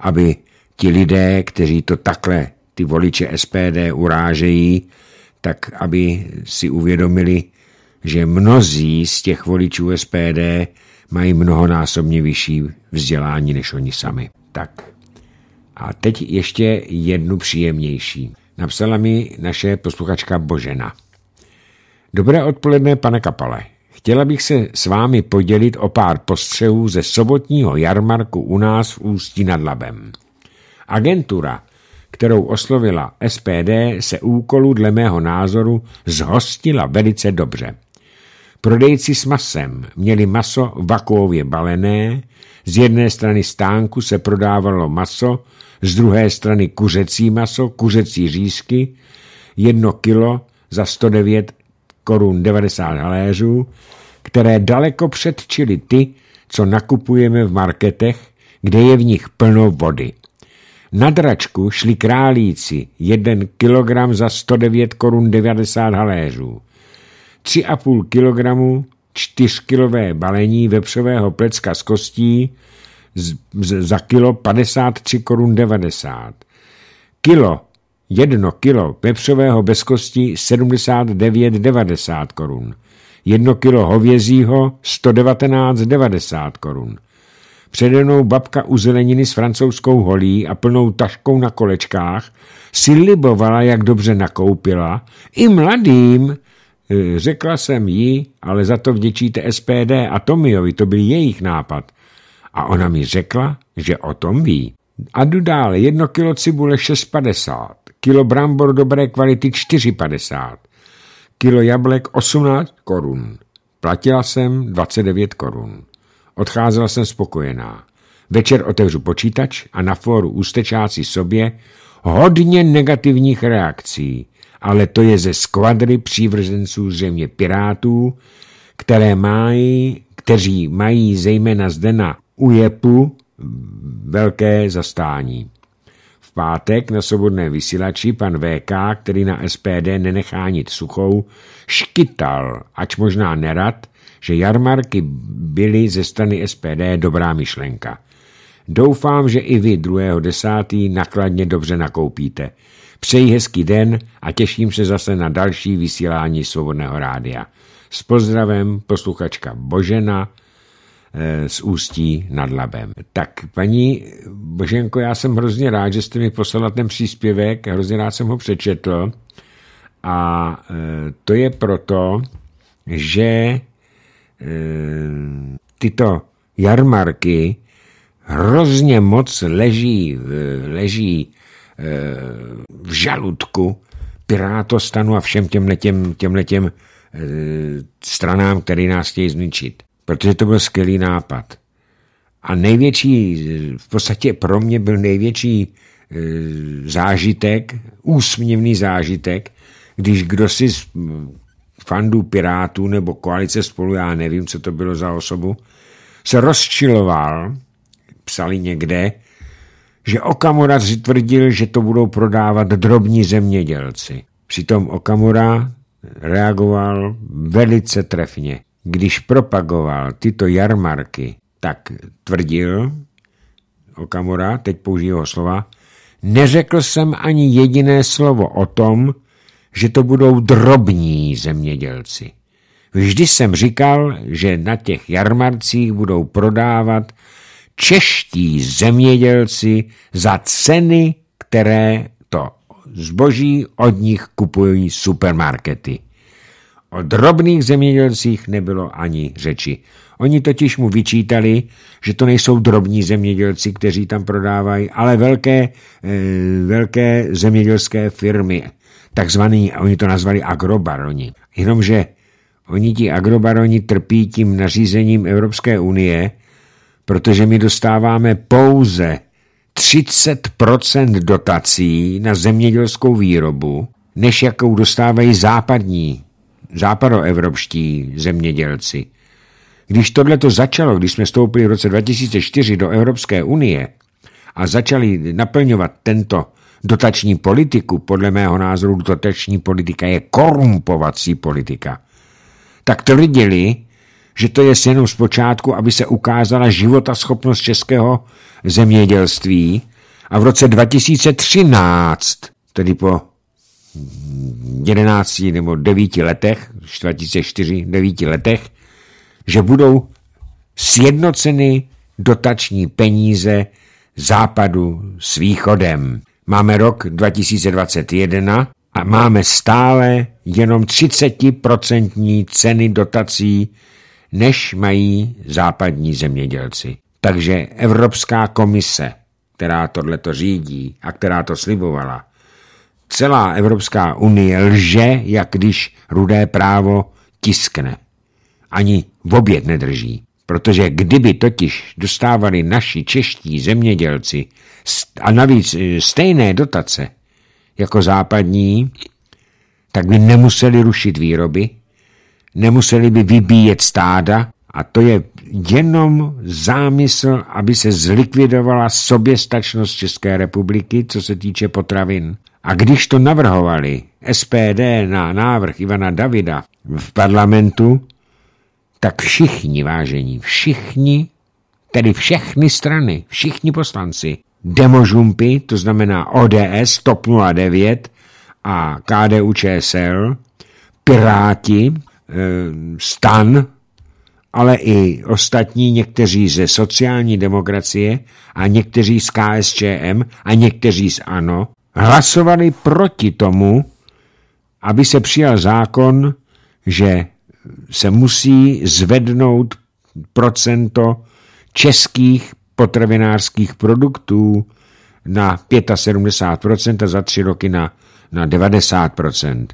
aby ti lidé, kteří to takhle, ty voliče SPD urážejí, tak aby si uvědomili, že mnozí z těch voličů SPD mají mnohonásobně vyšší vzdělání než oni sami. Tak. A teď ještě jednu příjemnější. Napsala mi naše posluchačka Božena. Dobré odpoledne, pane Kapale. Chtěla bych se s vámi podělit o pár postřehů ze sobotního jarmarku u nás v Ústí nad Labem. Agentura, kterou oslovila SPD, se úkolu dle mého názoru zhostila velice dobře. Prodejci s masem měli maso vakuově balené, z jedné strany stánku se prodávalo maso, z druhé strany kuřecí maso, kuřecí řízky, jedno kilo za 109 korun 90 haléřů, které daleko předčili ty, co nakupujeme v marketech, kde je v nich plno vody. Na dračku šli králíci, jeden kilogram za 109 korun 90 haléřů. 3,5 kilogramu čtyřkilové balení vepřového plecka z kostí z, z, za kilo 53 korun 90. Kilo jedno kilo pepřového bez kosti 79,90 korun, jedno kilo hovězího 119,90 korun. Předenou babka u zeleniny s francouzskou holí a plnou taškou na kolečkách si libovala, jak dobře nakoupila, i mladým, eh, Řekla jsem jí, ale za to vděčíte SPD a Tomiovi, to byl jejich nápad. A ona mi řekla, že o tom ví. A jdu dál. Jedno kilo cibule 6,50. Kilo brambor dobré kvality 4,50. Kilo jablek 18 korun. Platila jsem 29 korun. Odcházela jsem spokojená. Večer otevřu počítač a na fóru ústečáci sobě hodně negativních reakcí, ale to je ze skvadry přívrženců zřejmě pirátů, které mají, kteří mají zejména zde na UJEPu velké zastání. V pátek na svobodné vysílači pan VK, který na SPD nenechá nic suchou, škytal, ač možná nerad, že jarmarky byly ze strany SPD dobrá myšlenka. Doufám, že i vy 2.10. nakladně dobře nakoupíte. Přeji hezký den a těším se zase na další vysílání Svobodného rádia. S pozdravem posluchačka Božena Eh, z Ústí nad Labem. Tak paní Boženko, já jsem hrozně rád, že jste mi poslala ten příspěvek, hrozně rád jsem ho přečetl a eh, to je proto, že eh, tyto jarmarky hrozně moc leží, leží v žaludku pirátostanu a všem těm těmhletěm stranám, které nás chtějí zničit protože to byl skvělý nápad. A největší, v podstatě pro mě byl největší e, zážitek, úsměvný zážitek, když kdo si z fandů Pirátů nebo koalice spolu, já nevím, co to bylo za osobu, se rozčiloval, psali někde, že Okamura zitvrdil, že to budou prodávat drobní zemědělci. Přitom Okamura reagoval velice trefně. Když propagoval tyto jarmarky, tak tvrdil Okamura, teď použiju jeho slova, neřekl jsem ani jediné slovo o tom, že to budou drobní zemědělci. Vždy jsem říkal, že na těch jarmarcích budou prodávat čeští zemědělci za ceny, které to zboží od nich kupují supermarkety. O drobných zemědělcích nebylo ani řeči. Oni totiž mu vyčítali, že to nejsou drobní zemědělci, kteří tam prodávají, ale velké, eh, velké zemědělské firmy. Takzvaný, oni to nazvali agrobaroni. Jenomže oni ti agrobaroni trpí tím nařízením Evropské unie, protože my dostáváme pouze 30% dotací na zemědělskou výrobu, než jakou dostávají západní západoevropští zemědělci. Když tohle to začalo, když jsme vstoupili v roce 2004 do Evropské unie a začali naplňovat tento dotační politiku, podle mého názoru dotační politika je korumpovací politika, tak tvrdili, že to je jenom zpočátku, aby se ukázala schopnost českého zemědělství a v roce 2013, tedy po 11 nebo 9 letech, 2004, 9 letech, že budou sjednoceny dotační peníze západu s východem. Máme rok 2021 a máme stále jenom 30% ceny dotací, než mají západní zemědělci. Takže Evropská komise, která tohle to řídí a která to slibovala, celá Evropská unie lže, jak když rudé právo tiskne. Ani v oběd nedrží. Protože kdyby totiž dostávali naši čeští zemědělci a navíc e, stejné dotace jako západní, tak by nemuseli rušit výroby, nemuseli by vybíjet stáda a to je jenom zámysl, aby se zlikvidovala soběstačnost České republiky, co se týče potravin. A když to navrhovali SPD na návrh Ivana Davida v parlamentu, tak všichni, vážení, všichni, tedy všechny strany, všichni poslanci, demožumpy, to znamená ODS, TOP 09 a KDU ČSL, Piráti, eh, STAN, ale i ostatní, někteří ze sociální demokracie a někteří z KSČM a někteří z ANO, hlasovali proti tomu, aby se přijal zákon, že se musí zvednout procento českých potravinářských produktů na 75% a za tři roky na, na 90%.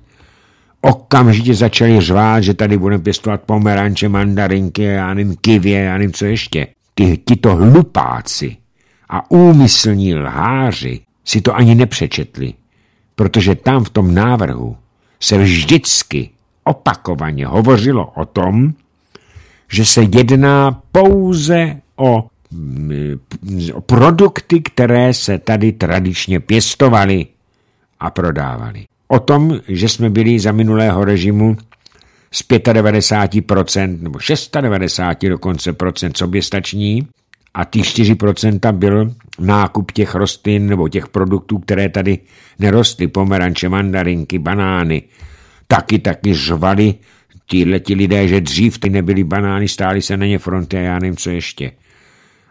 Okamžitě začali řvát, že tady budeme pěstovat pomeranče, mandarinky, já nevím, kivě, já nevím, co ještě. Ty, tito hlupáci a úmyslní lháři si to ani nepřečetli, protože tam v tom návrhu se vždycky opakovaně hovořilo o tom, že se jedná pouze o, mm, o produkty, které se tady tradičně pěstovaly a prodávaly. O tom, že jsme byli za minulého režimu z 95% nebo 96% dokonce procent soběstační a ty 4% byl nákup těch rostlin nebo těch produktů, které tady nerostly, pomeranče, mandarinky, banány. Taky, taky žvaly, tíhle ti lidé, že dřív ty nebyly banány, stály se na ně fronty a já nevím, co ještě.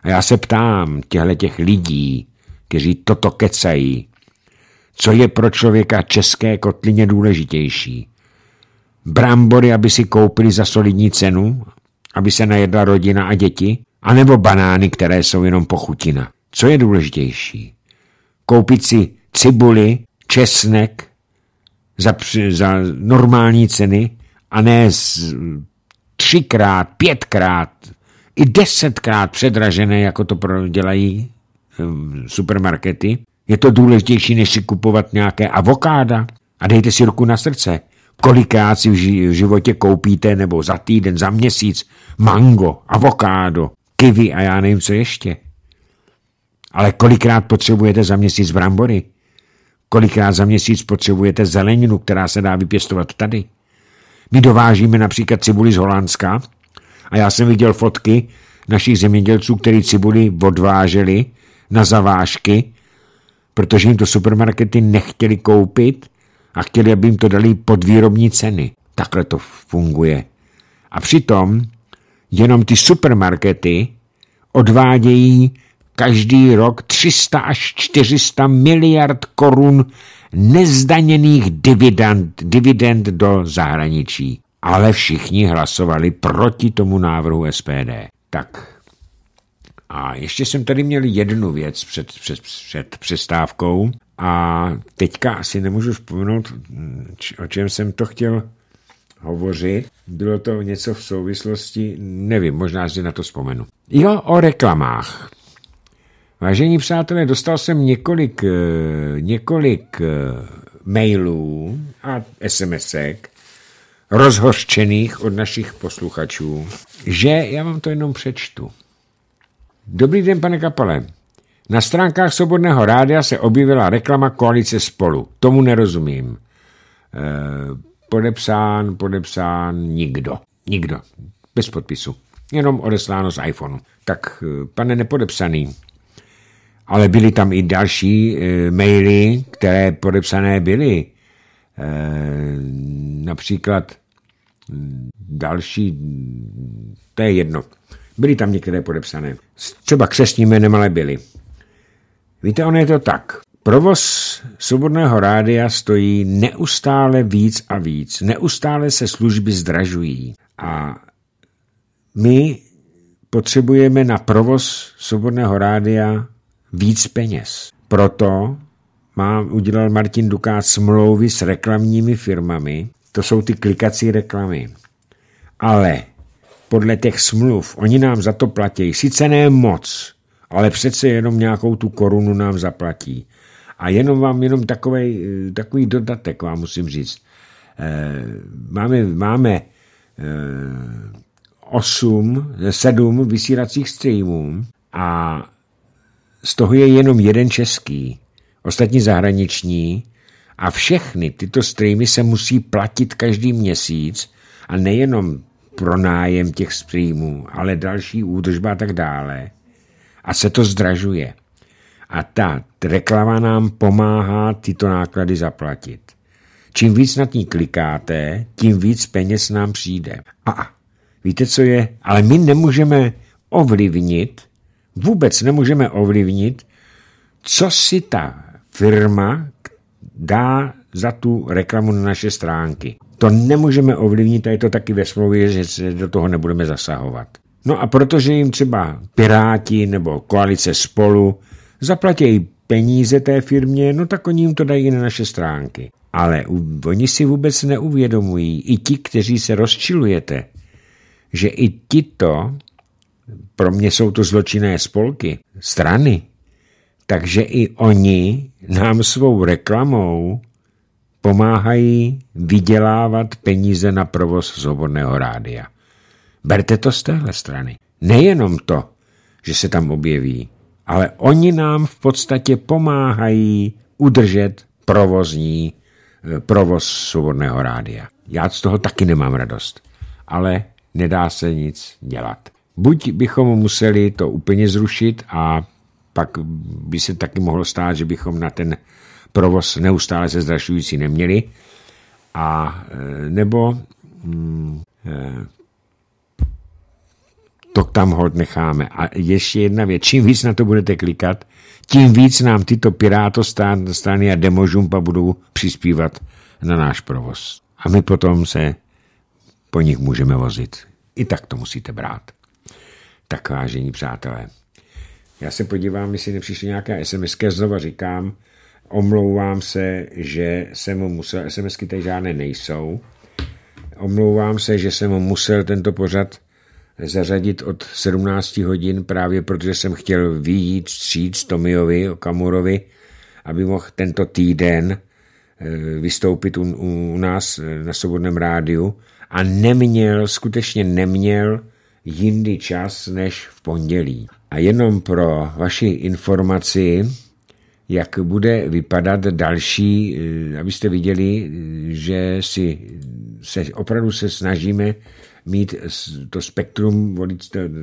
A já se ptám těchto těch lidí, kteří toto kecají, co je pro člověka české kotlině důležitější. Brambory, aby si koupili za solidní cenu, aby se najedla rodina a děti, anebo banány, které jsou jenom pochutina. Co je důležitější? Koupit si cibuli, česnek za, za normální ceny a ne z, třikrát, pětkrát i desetkrát předražené, jako to dělají supermarkety. Je to důležitější, než si kupovat nějaké avokáda. A dejte si ruku na srdce, kolikrát si v životě koupíte, nebo za týden, za měsíc, mango, avokádo, kiwi a já nevím, co ještě. Ale kolikrát potřebujete za měsíc brambory? Kolikrát za měsíc potřebujete zeleninu, která se dá vypěstovat tady? My dovážíme například cibuli z Holandska a já jsem viděl fotky našich zemědělců, který cibuli odváželi na zavážky, protože jim to supermarkety nechtěli koupit a chtěli, aby jim to dali pod výrobní ceny. Takhle to funguje. A přitom jenom ty supermarkety odvádějí každý rok 300 až 400 miliard korun nezdaněných dividend, dividend do zahraničí. Ale všichni hlasovali proti tomu návrhu SPD. Tak. A ještě jsem tady měl jednu věc před, před, před přestávkou a teďka asi nemůžu vzpomenout, o čem jsem to chtěl hovořit. Bylo to něco v souvislosti, nevím, možná si na to vzpomenu. Jo, o reklamách. Vážení přátelé, dostal jsem několik, eh, několik eh, mailů a SMSek rozhořčených od našich posluchačů, že já vám to jenom přečtu. Dobrý den, pane Kapale. Na stránkách Svobodného rádia se objevila reklama koalice spolu. Tomu nerozumím. Eh, podepsán, podepsán nikdo. Nikdo. Bez podpisu. Jenom odesláno z iPhoneu. Tak, pane nepodepsaný, ale byly tam i další e, maily, které podepsané byly. E, například mm, další, mm, to je jedno. Byly tam některé podepsané. Třeba křesní jménem, ale byly. Víte, ono je to tak. Provoz svobodného rádia stojí neustále víc a víc. Neustále se služby zdražují. A my potřebujeme na provoz svobodného rádia víc peněz. Proto má, udělal Martin Dukát smlouvy s reklamními firmami, to jsou ty klikací reklamy. Ale podle těch smluv, oni nám za to platí, sice ne moc, ale přece jenom nějakou tu korunu nám zaplatí. A jenom vám jenom takovej, eh, takový dodatek vám musím říct. Eh, máme, máme 8, eh, 7 vysílacích streamů a z toho je jenom jeden český, ostatní zahraniční a všechny tyto streamy se musí platit každý měsíc a nejenom pro nájem těch streamů, ale další údržba a tak dále. A se to zdražuje. A ta reklama nám pomáhá tyto náklady zaplatit. Čím víc na ní klikáte, tím víc peněz nám přijde. A víte, co je? Ale my nemůžeme ovlivnit vůbec nemůžeme ovlivnit, co si ta firma dá za tu reklamu na naše stránky. To nemůžeme ovlivnit a je to taky ve smlouvě, že se do toho nebudeme zasahovat. No a protože jim třeba Piráti nebo koalice spolu zaplatí peníze té firmě, no tak oni jim to dají na naše stránky. Ale oni si vůbec neuvědomují, i ti, kteří se rozčilujete, že i tito pro mě jsou to zločinné spolky, strany. Takže i oni nám svou reklamou pomáhají vydělávat peníze na provoz svobodného rádia. Berte to z téhle strany. Nejenom to, že se tam objeví, ale oni nám v podstatě pomáhají udržet provozní eh, provoz svobodného rádia. Já z toho taky nemám radost, ale nedá se nic dělat. Buď bychom museli to úplně zrušit a pak by se taky mohlo stát, že bychom na ten provoz neustále se zdražující neměli, a e, nebo mm, e, to tam hod necháme. A ještě jedna věc, čím víc na to budete klikat, tím víc nám tyto piráto strany a demožumpa budou přispívat na náš provoz. A my potom se po nich můžeme vozit. I tak to musíte brát. Tak vážení přátelé, já se podívám, jestli nepřišly nějaké SMSky, znova říkám, omlouvám se, že jsem musel, SMSky tady žádné nejsou, omlouvám se, že jsem musel tento pořad zařadit od 17 hodin právě protože jsem chtěl vyjít stříc Tomiovi Kamurovi, aby mohl tento týden eh, vystoupit u, u, u nás eh, na Svobodném rádiu a neměl, skutečně neměl jindy čas než v pondělí. A jenom pro vaši informaci, jak bude vypadat další, eh, abyste viděli, eh, že si se, opravdu se snažíme mít to spektrum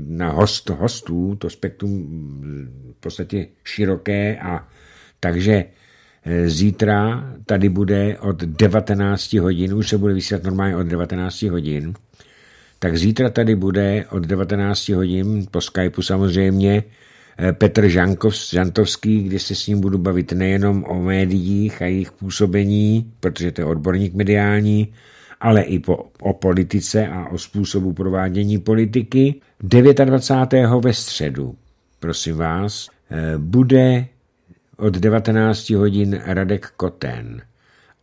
na host, hostů, to spektrum eh, v podstatě široké a takže zítra tady bude od 19 hodin, už se bude vysílat normálně od 19 hodin tak zítra tady bude od 19 hodin po Skypeu samozřejmě eh, Petr Žantovský, kde se s ním budu bavit nejenom o médiích a jejich působení, protože to je odborník mediální, ale i po, o politice a o způsobu provádění politiky. 29. ve středu, prosím vás, eh, bude od 19 hodin Radek Koten.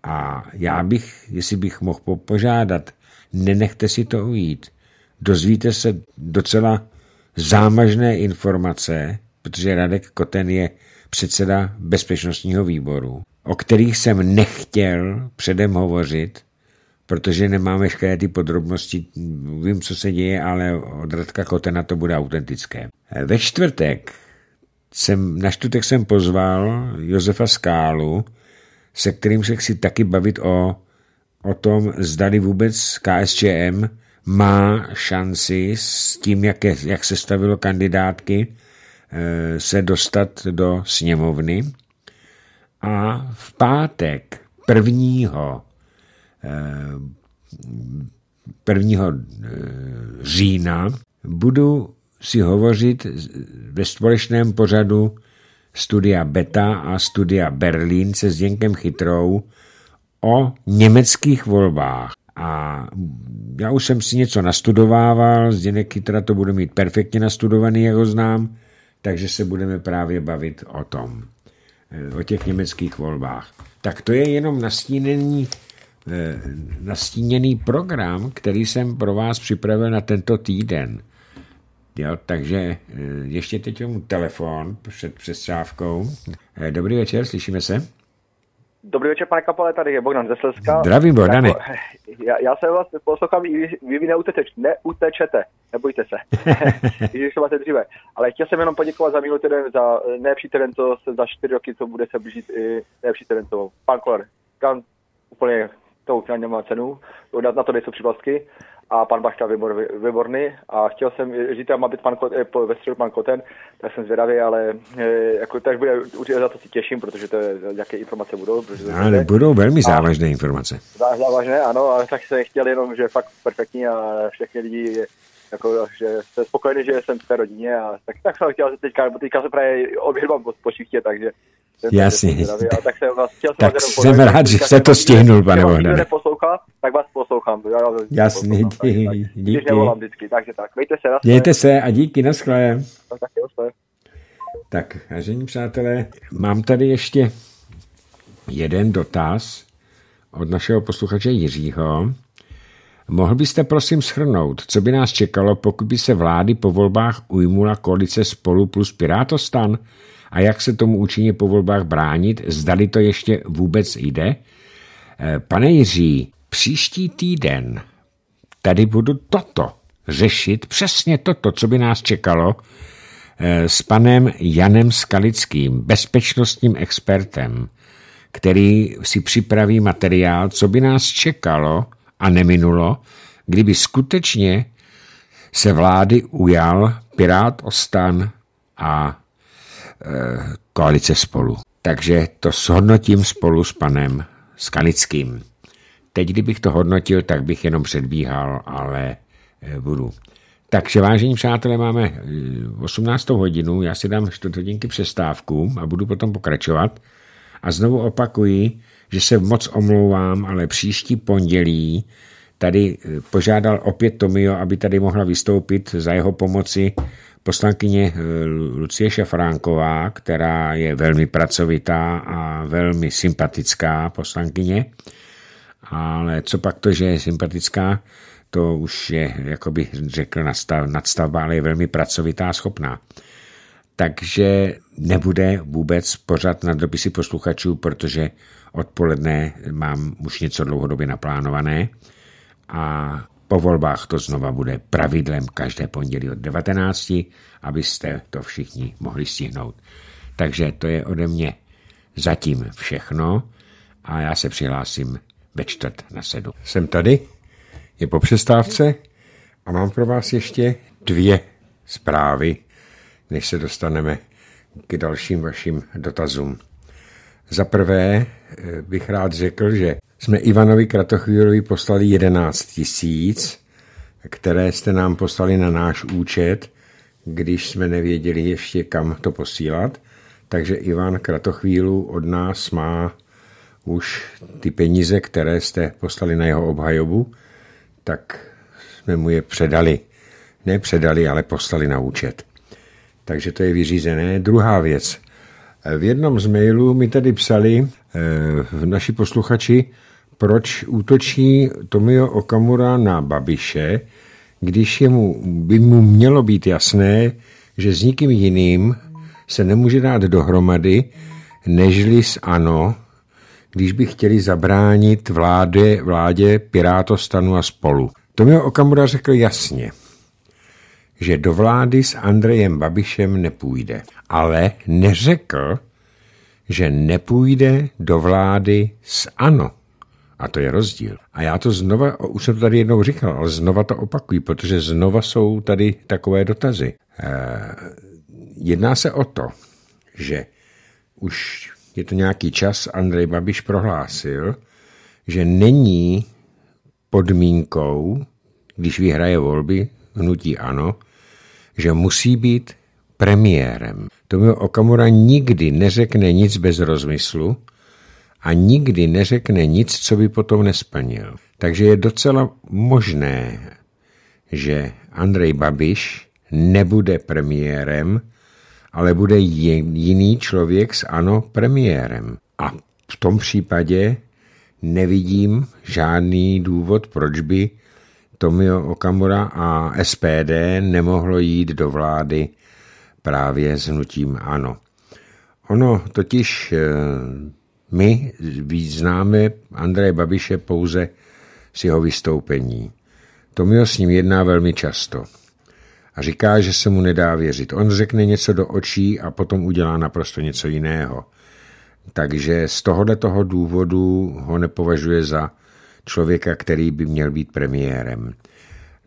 A já bych, jestli bych mohl požádat nenechte si to ujít. Dozvíte se docela zámažné informace, protože Radek Koten je předseda bezpečnostního výboru, o kterých jsem nechtěl předem hovořit, protože nemám veškeré ty podrobnosti, vím, co se děje, ale od Radka Kotena to bude autentické. Ve čtvrtek jsem, na čtvrtek jsem pozval Josefa Skálu, se kterým se chci taky bavit o o tom, zdali vůbec KSČM má šanci s tím, jak, je, jak se stavilo kandidátky, eh, se dostat do sněmovny. A v pátek prvního eh, prvního eh, října budu si hovořit ve společném pořadu Studia Beta a Studia Berlín se Zdenkem Chytrou o německých volbách. A já už jsem si něco nastudovával, Zdeněk Kytra to bude mít perfektně nastudovaný, jak ho znám, takže se budeme právě bavit o tom, eh, o těch německých volbách. Tak to je jenom nastíněný, eh, nastíněný program, který jsem pro vás připravil na tento týden. Jo, takže eh, ještě teď mu telefon před přestávkou. Dobrý večer, slyšíme se. Dobrý večer, pane Kapale, tady je Bogdan ze Slezska. Zdravím, Bogdany. Jako, já, já se vás poslouchám, vy, vy, neutečete, neutečete, nebojte se, když máte dříve. Ale chtěl jsem jenom poděkovat za minulý týden, za eh, nejlepší týden, co se za čtyři roky, co bude se blížit, i nejlepší týden, co pan Kolar, kam úplně to už nemá cenu, na to nejsou přivlastky a pan Bašta Vybor, výborný a chtěl jsem, že tam má být pan Koten, eh, ve středu pan Koten, tak jsem zvědavý, ale eh, jako, tak bude, určitě za to si těším, protože to je, jaké informace budou. Protože to no, ale budou velmi závažné a, informace. Závažné, ano, ale tak jsem chtěl jenom, že je fakt perfektní a všechny lidi je, jako, že jsem spokojený, že jsem v té rodině a tak, tak jsem chtěl že teďka, nebo teďka se právě obě dva po šichtě, takže Jasně. tak, jsem, vás chtěl tak jsem, jsem rád, rád, že se to stihnul, pane Bohdane. neposlouchá, tak vás poslouchám. Já, já Jasně, díky. Tak, díky. Když nevolám vždycky, takže tak. Mějte se, naschle. Mějte se a díky, naschle. No, tak, tak, vážení přátelé, mám tady ještě jeden dotaz od našeho posluchače Jiřího. Mohl byste prosím schrnout, co by nás čekalo, pokud by se vlády po volbách ujmula koalice spolu plus Pirátostan? A jak se tomu účinně po volbách bránit? Zdali to ještě vůbec jde? Eh, pane Jiří, příští týden tady budu toto řešit, přesně toto, co by nás čekalo, eh, s panem Janem Skalickým, bezpečnostním expertem, který si připraví materiál, co by nás čekalo, a neminulo, kdyby skutečně se vlády ujal Pirát Ostan a e, koalice spolu. Takže to shodnotím spolu s panem Skalickým. Teď, kdybych to hodnotil, tak bych jenom předbíhal, ale e, budu. Takže vážení přátelé, máme 18. E, hodinu, já si dám 4 hodinky přestávku a budu potom pokračovat. A znovu opakuji, že se moc omlouvám, ale příští pondělí tady eh, požádal opět Tomio, aby tady mohla vystoupit za jeho pomoci poslankyně eh, Lucie Šafránková, která je velmi pracovitá a velmi sympatická poslankyně. Ale co pak to, že je sympatická, to už je, jako bych řekl, nadstavba, ale je velmi pracovitá a schopná. Takže nebude vůbec pořád na dopisy posluchačů, protože Odpoledne mám už něco dlouhodobě naplánované a po volbách to znova bude pravidlem každé pondělí od 19, abyste to všichni mohli stihnout. Takže to je ode mě zatím všechno a já se přihlásím ve čtvrt na sedu. Jsem tady, je po přestávce a mám pro vás ještě dvě zprávy, než se dostaneme k dalším vašim dotazům. Za prvé eh, bych rád řekl, že jsme Ivanovi Kratochvílovi poslali 11 tisíc, které jste nám poslali na náš účet, když jsme nevěděli ještě kam to posílat. Takže Ivan Kratochvílu od nás má už ty peníze, které jste poslali na jeho obhajobu, tak jsme mu je předali. Ne předali, ale poslali na účet. Takže to je vyřízené. Druhá věc, v jednom z mailů mi tady psali e, naši posluchači, proč útočí Tomio Okamura na Babiše, když je mu, by mu mělo být jasné, že s nikým jiným se nemůže dát dohromady, nežli s ANO, když by chtěli zabránit vládě, vládě Pirátostanu a spolu. Tomio Okamura řekl jasně – že do vlády s Andrejem Babišem nepůjde. Ale neřekl, že nepůjde do vlády s ANO. A to je rozdíl. A já to znova, už jsem to tady jednou říkal, ale znova to opakuji, protože znova jsou tady takové dotazy. Eh, jedná se o to, že už je to nějaký čas, Andrej Babiš prohlásil, že není podmínkou, když vyhraje volby hnutí ANO, že musí být premiérem. Tomio Okamura nikdy neřekne nic bez rozmyslu a nikdy neřekne nic, co by potom nesplnil. Takže je docela možné, že Andrej Babiš nebude premiérem, ale bude jiný člověk s ANO premiérem. A v tom případě nevidím žádný důvod, proč by Tomio Okamura a SPD nemohlo jít do vlády právě s hnutím ANO. Ono totiž eh, my známe Andreje Babiše pouze z jeho vystoupení. Tomio s ním jedná velmi často a říká, že se mu nedá věřit. On řekne něco do očí a potom udělá naprosto něco jiného. Takže z tohoto toho důvodu ho nepovažuje za člověka, který by měl být premiérem.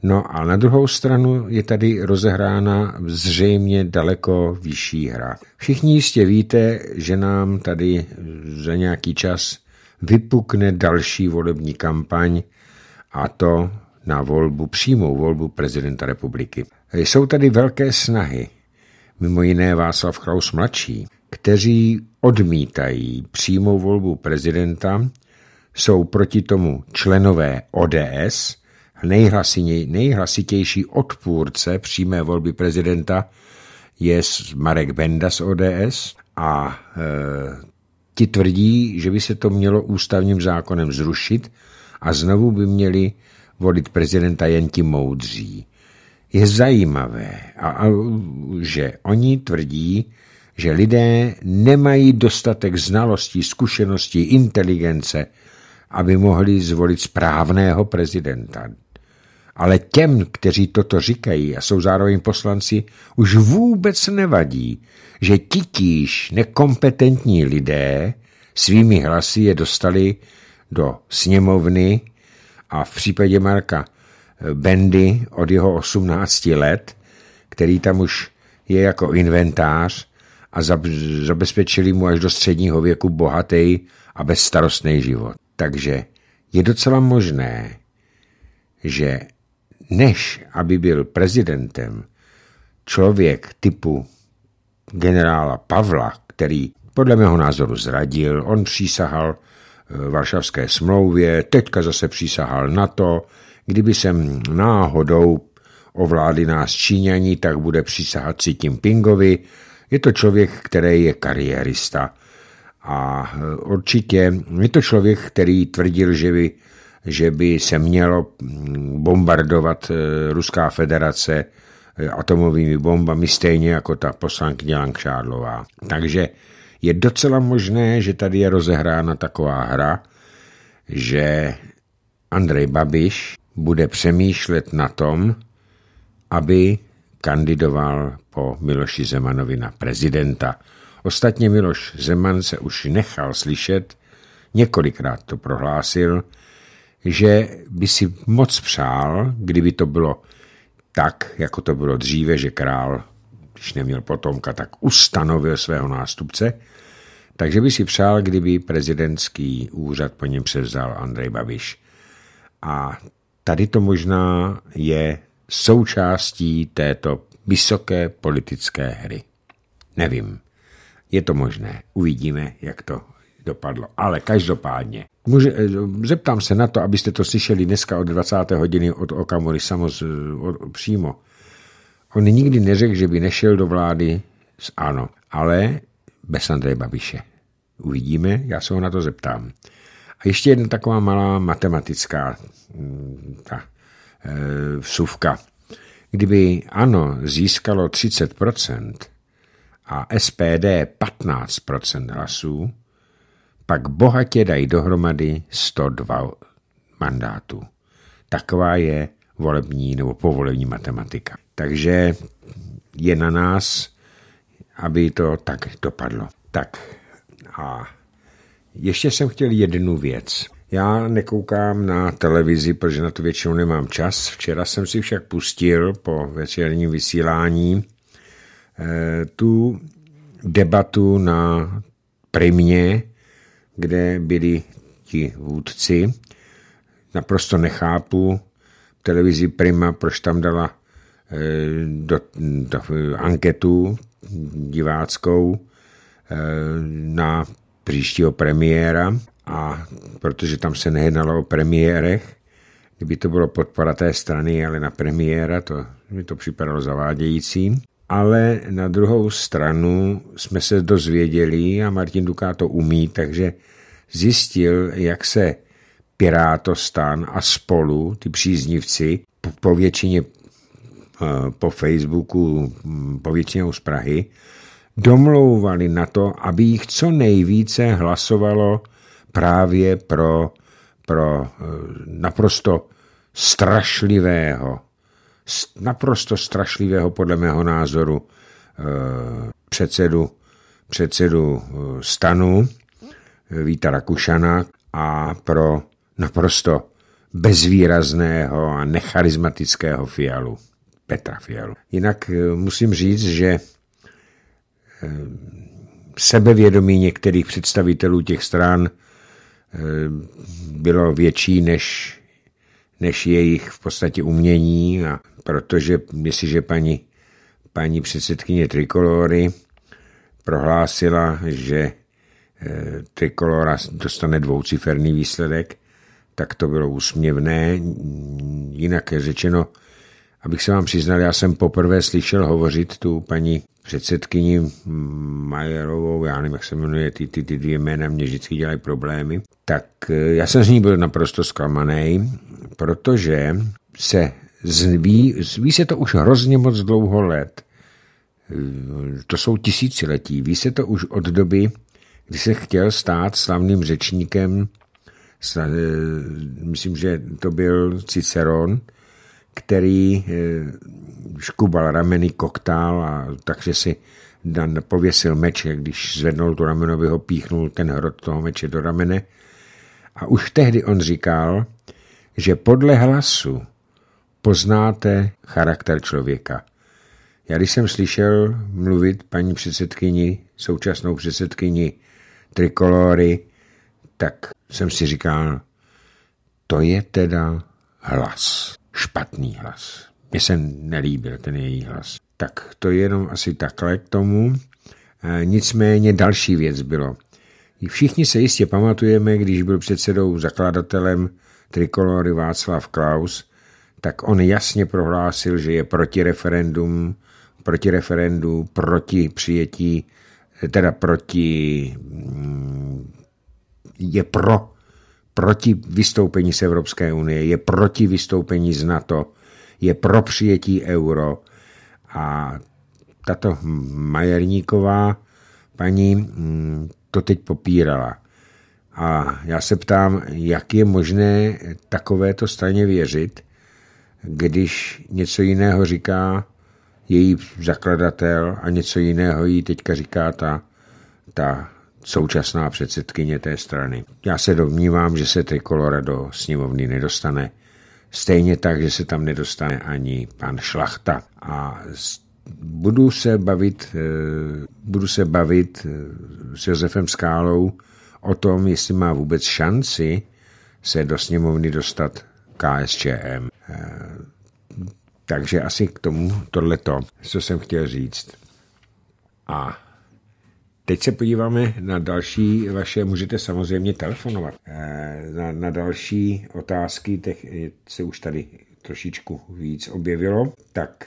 No a na druhou stranu je tady rozehrána zřejmě daleko vyšší hra. Všichni jistě víte, že nám tady za nějaký čas vypukne další volební kampaň a to na volbu, přímou volbu prezidenta republiky. Jsou tady velké snahy, mimo jiné Václav Klaus mladší, kteří odmítají přímou volbu prezidenta jsou proti tomu členové ODS, nejhlasitější odpůrce přímé volby prezidenta je Marek Benda z ODS a e, ti tvrdí, že by se to mělo ústavním zákonem zrušit a znovu by měli volit prezidenta jen ti moudří. Je zajímavé, a, a, že oni tvrdí, že lidé nemají dostatek znalostí, zkušeností, inteligence, aby mohli zvolit správného prezidenta. Ale těm, kteří toto říkají a jsou zároveň poslanci, už vůbec nevadí, že titíž nekompetentní lidé svými hlasy je dostali do sněmovny a v případě Marka Bendy od jeho 18 let, který tam už je jako inventář a zabezpečili mu až do středního věku bohatý a bezstarostný život. Takže je docela možné, že než aby byl prezidentem člověk typu generála Pavla, který podle mého názoru zradil, on přísahal eh, Varšavské smlouvě, teďka zase přísahal na to, kdyby sem náhodou ovládli nás Číňaní, tak bude přísahat si tím Pingovi. Je to člověk, který je kariérista. A eh, určitě je to člověk, který tvrdil, že by, že by se mělo mm, bombardovat eh, Ruská federace eh, atomovými bombami, stejně jako ta poslankyně Langšádlová. Takže je docela možné, že tady je rozehrána taková hra, že Andrej Babiš bude přemýšlet na tom, aby kandidoval po Miloši Zemanovi na prezidenta. Ostatně Miloš Zeman se už nechal slyšet, několikrát to prohlásil, že by si moc přál, kdyby to bylo tak, jako to bylo dříve, že král, když neměl potomka, tak ustanovil svého nástupce, takže by si přál, kdyby prezidentský úřad po něm převzal Andrej Babiš. A tady to možná je součástí této vysoké politické hry. Nevím. Je to možné. Uvidíme, jak to dopadlo. Ale každopádně, může, eh, zeptám se na to, abyste to slyšeli dneska od 20. hodiny od Okamory samoz, eh, od, přímo. On nikdy neřekl, že by nešel do vlády s ANO, ale bez Andreje Babiše. Uvidíme, já se ho na to zeptám. A ještě jedna taková malá matematická mm, ta, e, vsuvka. Kdyby ANO získalo 30 a SPD 15 hlasů, pak bohatě dají dohromady 102 mandátů. Taková je volební nebo povolební matematika. Takže je na nás, aby to tak dopadlo. Tak a ještě jsem chtěl jednu věc. Já nekoukám na televizi, protože na to většinou nemám čas. Včera jsem si však pustil po večerním vysílání Eh, tu debatu na primě, kde byli ti vůdci. Naprosto nechápu televizi Prima, proč tam dala eh, do, do, anketu diváckou eh, na příštího premiéra a protože tam se nejednalo o premiérech, kdyby to bylo podpora té strany, ale na premiéra, to mi to připadalo zavádějící ale na druhou stranu jsme se dozvěděli, a Martin Duká to umí, takže zjistil, jak se Pirátostan a spolu, ty příznivci, po většině eh, po Facebooku, hm, po většinou z Prahy, domlouvali na to, aby jich co nejvíce hlasovalo právě pro, pro eh, naprosto strašlivého naprosto strašlivého, podle mého názoru, eh, předsedu, předsedu eh, stanu eh, Víta Rakušana a pro naprosto bezvýrazného a necharismatického Fialu, Petra Fialu. Jinak musím říct, že sebevědomí některých představitelů těch stran bylo větší než než jejich v podstatě umění, a protože myslím, že paní, paní předsedkyně Trikolory prohlásila, že eh, Trikolora dostane dvouciferný výsledek, tak to bylo úsměvné. Jinak řečeno, Abych se vám přiznal, já jsem poprvé slyšel hovořit tu paní předsedkyni Majerovou, já nevím, jak se jmenuje, ty, ty, ty dvě jména mě vždycky dělají problémy, tak eh, já jsem z ní byl naprosto zklamaný, protože se zví, zví se to už hrozně moc dlouho let. Eh, to jsou tisíciletí. Ví se to už od doby, kdy se chtěl stát slavným řečníkem, eh, myslím, že to byl Ciceron, který škubal eh, rameny, koktál a takže si Dan pověsil meč, když zvednul to rameno, aby ho píchnul ten hrot toho meče do ramene. A už tehdy on říkal, že podle hlasu poznáte charakter člověka. Já když jsem slyšel mluvit paní předsedkyni, současnou předsedkyni Trikolory, tak jsem si říkal, to je teda hlas špatný hlas. Mně se nelíbil ten její hlas. Tak to je jenom asi takhle k tomu. E, nicméně další věc bylo. Všichni se jistě pamatujeme, když byl předsedou zakladatelem trikolory Václav Klaus, tak on jasně prohlásil, že je proti referendum, proti referendu, proti přijetí, e, teda proti, mm, je pro proti vystoupení z Evropské unie, je proti vystoupení z NATO, je pro přijetí euro a tato Majerníková paní mm, to teď popírala. A já se ptám, jak je možné takovéto straně věřit, když něco jiného říká její zakladatel a něco jiného jí teďka říká ta, ta současná předsedkyně té strany. Já se domnívám, že se Trikolora do sněmovny nedostane. Stejně tak, že se tam nedostane ani pan Šlachta. A budu se bavit, eh, budu se bavit eh, s Josefem Skálou o tom, jestli má vůbec šanci se do sněmovny dostat KSČM. Eh, takže asi k tomu tohleto, co jsem chtěl říct. A Teď se podíváme na další vaše, můžete samozřejmě telefonovat, eh, na, na další otázky, těch eh, se už tady trošičku víc objevilo. Tak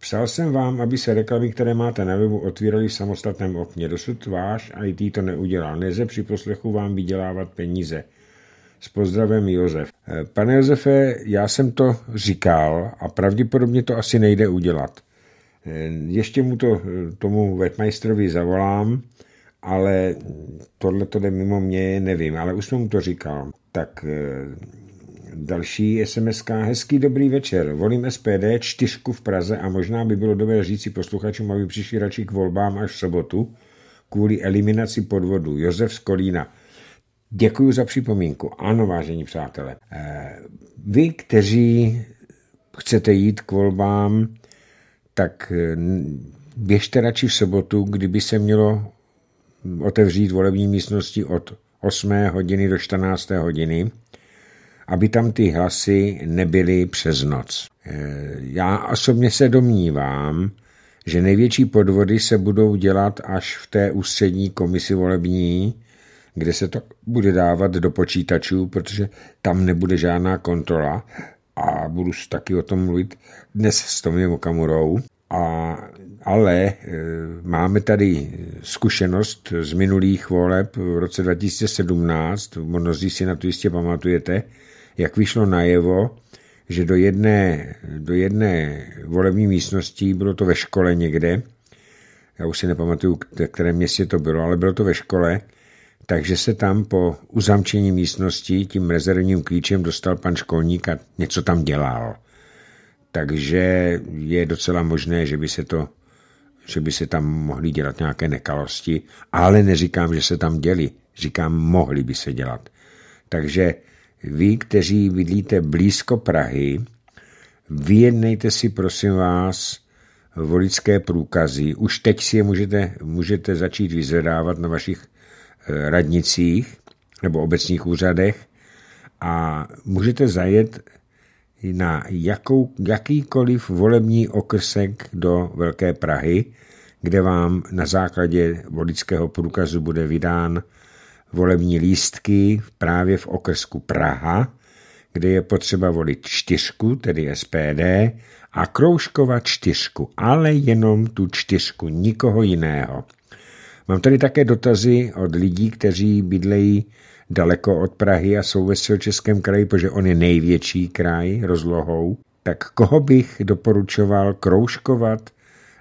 Psal jsem vám, aby se reklamy, které máte na webu, otvíraly v samostatném okně. Dosud váš IT to neudělal. Neze při poslechu vám vydělávat peníze. S pozdravem Josef. Eh, pane Josefe, já jsem to říkal a pravděpodobně to asi nejde udělat. Eh, ještě mu to eh, tomu vetmajstrovi zavolám, ale tohle to jde mimo mě, nevím, ale už jsem mu to říkal. Tak eh, další sms -ka. Hezký dobrý večer. Volím SPD, čtyřku v Praze a možná by bylo dobré říci posluchačům, aby přišli radši k volbám až v sobotu kvůli eliminaci podvodu. Josef z Kolína. Děkuji za připomínku. Ano, vážení přátelé. Vy, kteří chcete jít k volbám, tak eh, běžte radši v sobotu, kdyby se mělo otevřít volební místnosti od 8. hodiny do 14. hodiny, aby tam ty hlasy nebyly přes noc. Eh, já osobně se domnívám, že největší podvody se budou dělat až v té ústřední komisi volební, kde se to bude dávat do počítačů, protože tam nebude žádná kontrola a budu taky o tom mluvit dnes s Tomiem Okamurou. A, ale e, máme tady zkušenost z minulých voleb v roce 2017, mnozí si na to jistě pamatujete, jak vyšlo najevo, že do jedné, do jedné volební místnosti, bylo to ve škole někde, já už si nepamatuju, které městě to bylo, ale bylo to ve škole, takže se tam po uzamčení místnosti tím rezervním klíčem dostal pan školník a něco tam dělal. Takže je docela možné, že by se to že by se tam mohly dělat nějaké nekalosti, ale neříkám, že se tam děli, říkám, mohly by se dělat. Takže vy, kteří bydlíte blízko Prahy, vyjednejte si prosím vás volické průkazy. Už teď si je můžete, můžete začít vyzvedávat na vašich Eh, radnicích nebo obecních úřadech a můžete zajet na jakou, jakýkoliv volební okrsek do Velké Prahy, kde vám na základě volického průkazu bude vydán volební lístky právě v okrsku Praha, kde je potřeba volit čtyřku, tedy SPD, a kroužkovat čtyřku, ale jenom tu čtyřku, nikoho jiného. Mám tady také dotazy od lidí, kteří bydlejí daleko od Prahy a jsou ve středočeském kraji, protože on je největší kraj rozlohou. Tak koho bych doporučoval kroužkovat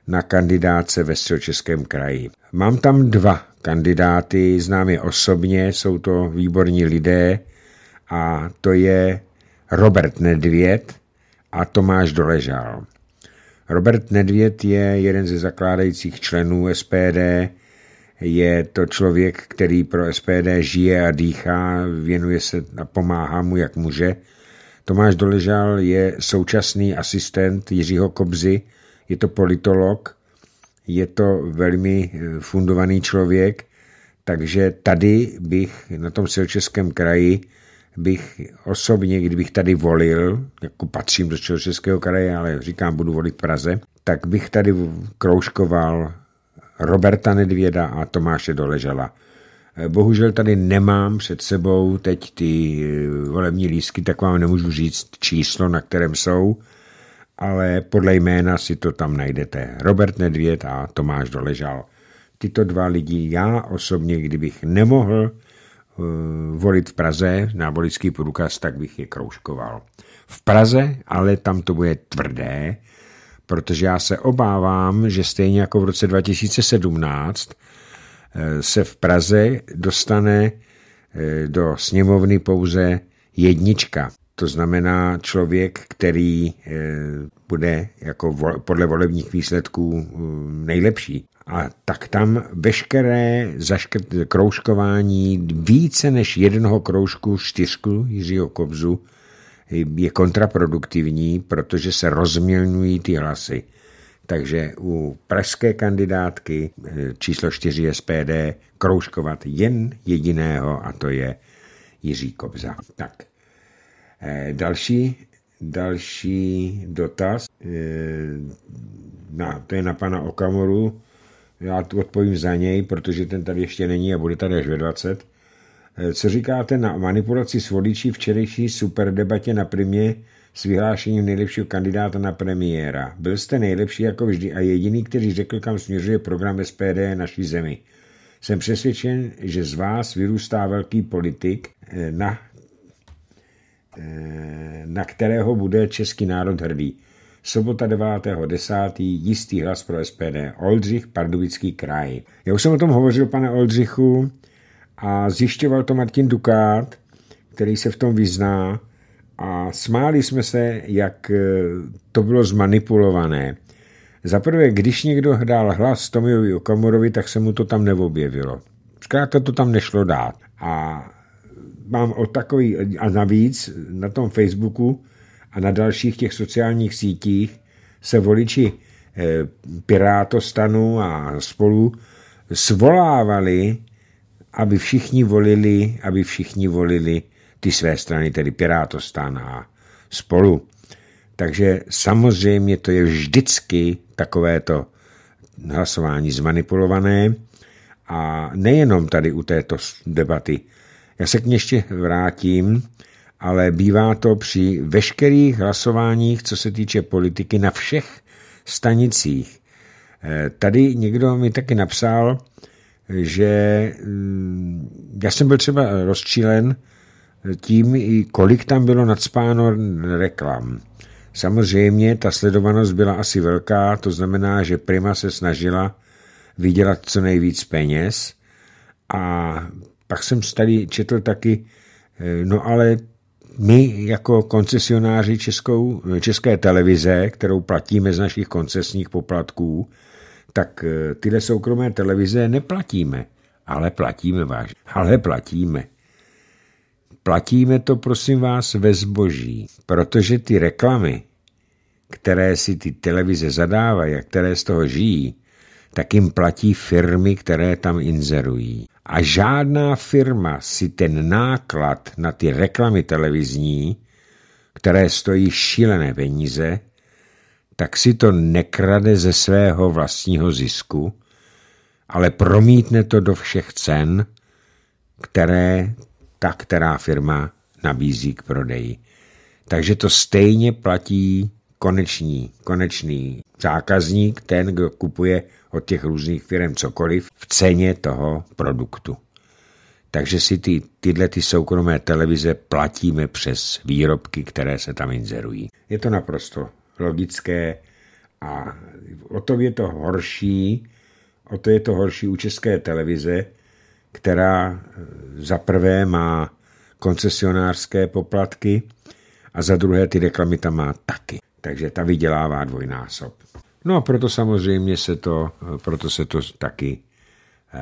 na kandidáce ve středočeském kraji? Mám tam dva kandidáty, znám je osobně, jsou to výborní lidé a to je Robert Nedvěd a Tomáš Doležal. Robert Nedvěd je jeden ze zakládajících členů SPD, je to člověk, který pro SPD žije a dýchá, věnuje se a pomáhá mu, jak může. Tomáš Doležal je současný asistent Jiřího Kobzy, je to politolog, je to velmi eh, fundovaný člověk, takže tady bych na tom Silčeském kraji bych osobně, kdybych tady volil, jako patřím do Českého kraje, ale říkám, budu volit v Praze, tak bych tady kroužkoval Roberta Nedvěda a Tomáše Doležela. Eh, bohužel tady nemám před sebou teď ty eh, volební lístky, tak vám nemůžu říct číslo, na kterém jsou, ale podle jména si to tam najdete. Robert Nedvěd a Tomáš Doležal. Tyto dva lidi já osobně, kdybych nemohl eh, volit v Praze na volický průkaz, tak bych je kroužkoval. V Praze, ale tam to bude tvrdé, protože já se obávám, že stejně jako v roce 2017 eh, se v Praze dostane eh, do sněmovny pouze jednička. To znamená člověk, který eh, bude jako podle volebních výsledků nejlepší. A tak tam veškeré zaškrt, kroužkování více než jednoho kroužku čtyřku Jiřího Kobzu je kontraproduktivní, protože se rozmělňují ty hlasy. Takže u pražské kandidátky eh, číslo 4 SPD kroužkovat jen jediného a to je Jiří Kobza. Tak, eh, další, další dotaz. Eh, na, to je na pana Okamoru. Já tu odpovím za něj, protože ten tady ještě není a bude tady až ve 20. Eh, co říkáte na manipulaci s voličí včerejší superdebatě na primě s vyhlášením nejlepšího kandidáta na premiéra? Byl jste nejlepší jako vždy a jediný, který řekl, kam směřuje program SPD naší zemi. Jsem přesvědčen, že z vás vyrůstá velký politik, eh, na, eh, na kterého bude český národ hrdý. Sobota 9.10. jistý hlas pro SPD. Oldřich, Pardubický kraj. Já už jsem o tom hovořil, pane Oldřichu, a zjišťoval to Martin Dukát, který se v tom vyzná a smáli jsme se, jak eh, to bylo zmanipulované. Za prvé, když někdo dal hlas Tomiovi Okamorovi, tak se mu to tam neobjevilo. Zkrátka to tam nešlo dát. A mám o takový, a navíc na tom Facebooku a na dalších těch sociálních sítích se voliči eh, Pirátostanu a spolu svolávali aby všichni volili, aby všichni volili ty své strany, tedy Pirátostan a spolu. Takže samozřejmě to je vždycky takovéto hlasování zmanipulované a nejenom tady u této debaty. Já se k ní ještě vrátím, ale bývá to při veškerých hlasováních, co se týče politiky na všech stanicích. Eh, tady někdo mi taky napsal, že mm, já jsem byl třeba rozčílen tím, i kolik tam bylo nadspáno reklam. Samozřejmě ta sledovanost byla asi velká, to znamená, že Prima se snažila vydělat co nejvíc peněz a pak jsem tady četl taky, eh, no ale my jako koncesionáři Českou, České televize, kterou platíme z našich koncesních poplatků, tak eh, tyhle soukromé televize neplatíme. Ale platíme váš, Ale platíme. Platíme to, prosím vás, ve zboží, protože ty reklamy, které si ty televize zadávají a které z toho žijí, tak jim platí firmy, které tam inzerují. A žádná firma si ten náklad na ty reklamy televizní, které stojí šílené peníze, tak si to nekrade ze svého vlastního zisku, ale promítne to do všech cen, které ta která firma nabízí k prodeji. Takže to stejně platí konečný, konečný zákazník, ten, kdo kupuje od těch různých firm cokoliv, v ceně toho produktu. Takže si ty, tyhle ty soukromé televize platíme přes výrobky, které se tam inzerují. Je to naprosto logické a o to je to horší, o to je to horší u české televize, která eh, za prvé má koncesionářské poplatky a za druhé ty reklamy tam má taky. Takže ta vydělává dvojnásob. No a proto samozřejmě se to, eh, proto se to taky, eh,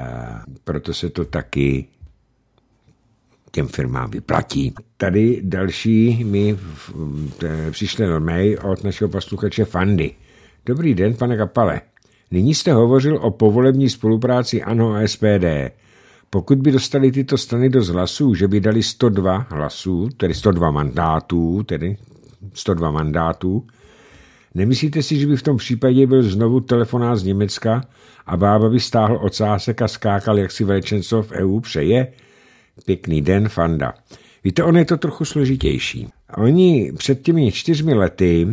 proto se to taky těm firmám vyplatí. Tady další mi eh, přišel mail od našeho posluchače Fandy. Dobrý den, pane Kapale. Nyní jste hovořil o povolební spolupráci ANO a SPD. Pokud by dostali tyto strany do hlasů, že by dali 102 hlasů, tedy 102 mandátů, tedy 102 mandátů, nemyslíte si, že by v tom případě byl znovu telefonát z Německa a bába by stáhl ocásek a skákal, jak si velčenstvo v EU přeje? Pěkný den, Fanda. Víte, on je to trochu složitější. Oni před těmi čtyřmi lety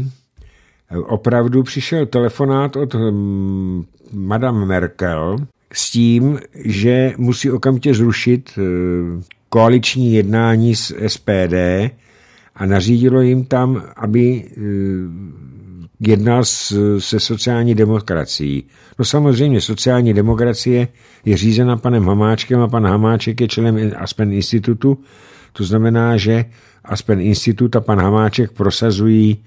eh, opravdu přišel telefonát od hm, Madame Merkel s tím, že musí okamžitě zrušit eh, koaliční jednání s SPD a nařídilo jim tam, aby eh, jedná se sociální demokracií. No samozřejmě, sociální demokracie je řízena panem Hamáčkem a pan Hamáček je členem Aspen institutu, to znamená, že Aspen institut a pan Hamáček prosazují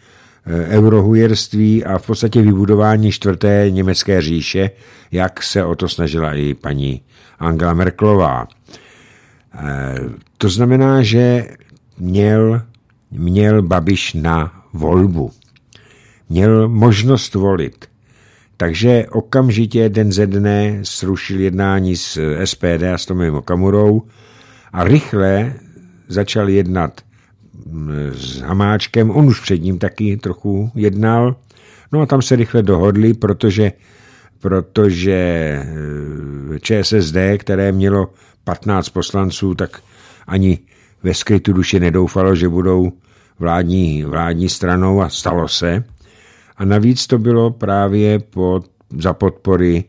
eh, eurohujerství a v podstatě vybudování čtvrté německé říše, jak se o to snažila i paní Angela Merklová. Eh, to znamená, že měl, měl Babiš na volbu měl možnost volit. Takže okamžitě den ze dne srušil jednání s eh, SPD a s Tomem Okamurou a rychle začal jednat mm, s Hamáčkem. On už před ním taky trochu jednal. No a tam se rychle dohodli, protože, protože eh, ČSSD, které mělo 15 poslanců, tak ani ve skrytu duše nedoufalo, že budou vládní, vládní stranou a stalo se. A navíc to bylo právě pod, za podpory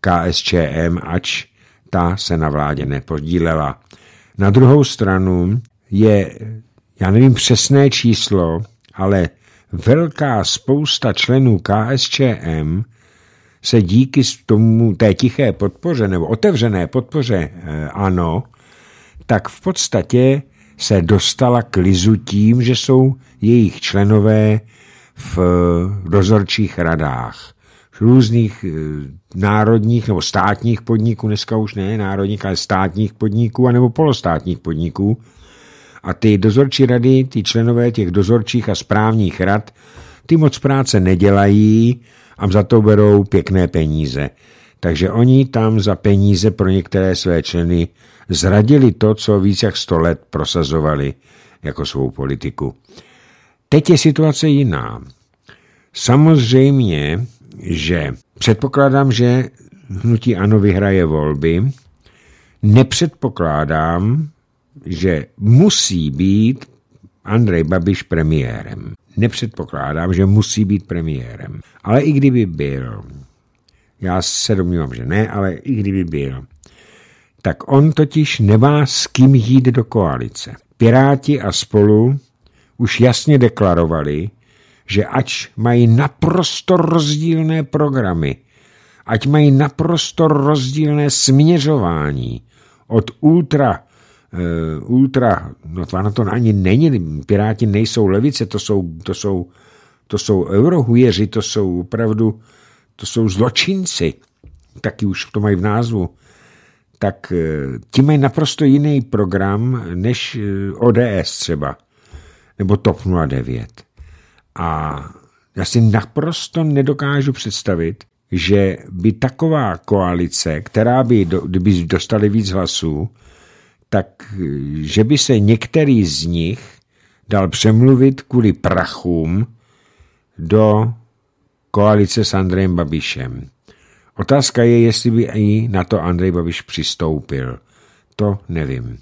KSČM, ač ta se na vládě nepodílela. Na druhou stranu je, já nevím přesné číslo, ale velká spousta členů KSČM se díky tomu té tiché podpoře nebo otevřené podpoře eh, ano, tak v podstatě se dostala k lizu tím, že jsou jejich členové v dozorčích radách různých eh, národních nebo státních podniků, dneska už ne národních, ale státních podniků anebo polostátních podniků. A ty dozorčí rady, ty členové těch dozorčích a správních rad, ty moc práce nedělají a za to berou pěkné peníze. Takže oni tam za peníze pro některé své členy zradili to, co víc jak 100 let prosazovali jako svou politiku. Teď je situace jiná. Samozřejmě, že předpokládám, že hnutí ANO vyhraje volby, nepředpokládám, že musí být Andrej Babiš premiérem. Nepředpokládám, že musí být premiérem. Ale i kdyby byl, já se domnívám, že ne, ale i kdyby byl, tak on totiž nemá s kým jít do koalice. Piráti a spolu už jasně deklarovali, že ač mají naprosto rozdílné programy, ať mají naprosto rozdílné směřování od ultra, uh, ultra, no to na to ani není, Piráti nejsou levice, to jsou, to jsou, to jsou eurohujeři, to jsou opravdu, to jsou zločinci, taky už to mají v názvu, tak uh, ti mají naprosto jiný program než uh, eh, ODS třeba nebo TOP 09. A já si naprosto nedokážu představit, že by taková koalice, která by, do, kdyby dostali víc hlasů, tak že by se některý z nich dal přemluvit kvůli prachům do koalice s Andrejem Babišem. Otázka je, jestli by i na to Andrej Babiš přistoupil. To nevím.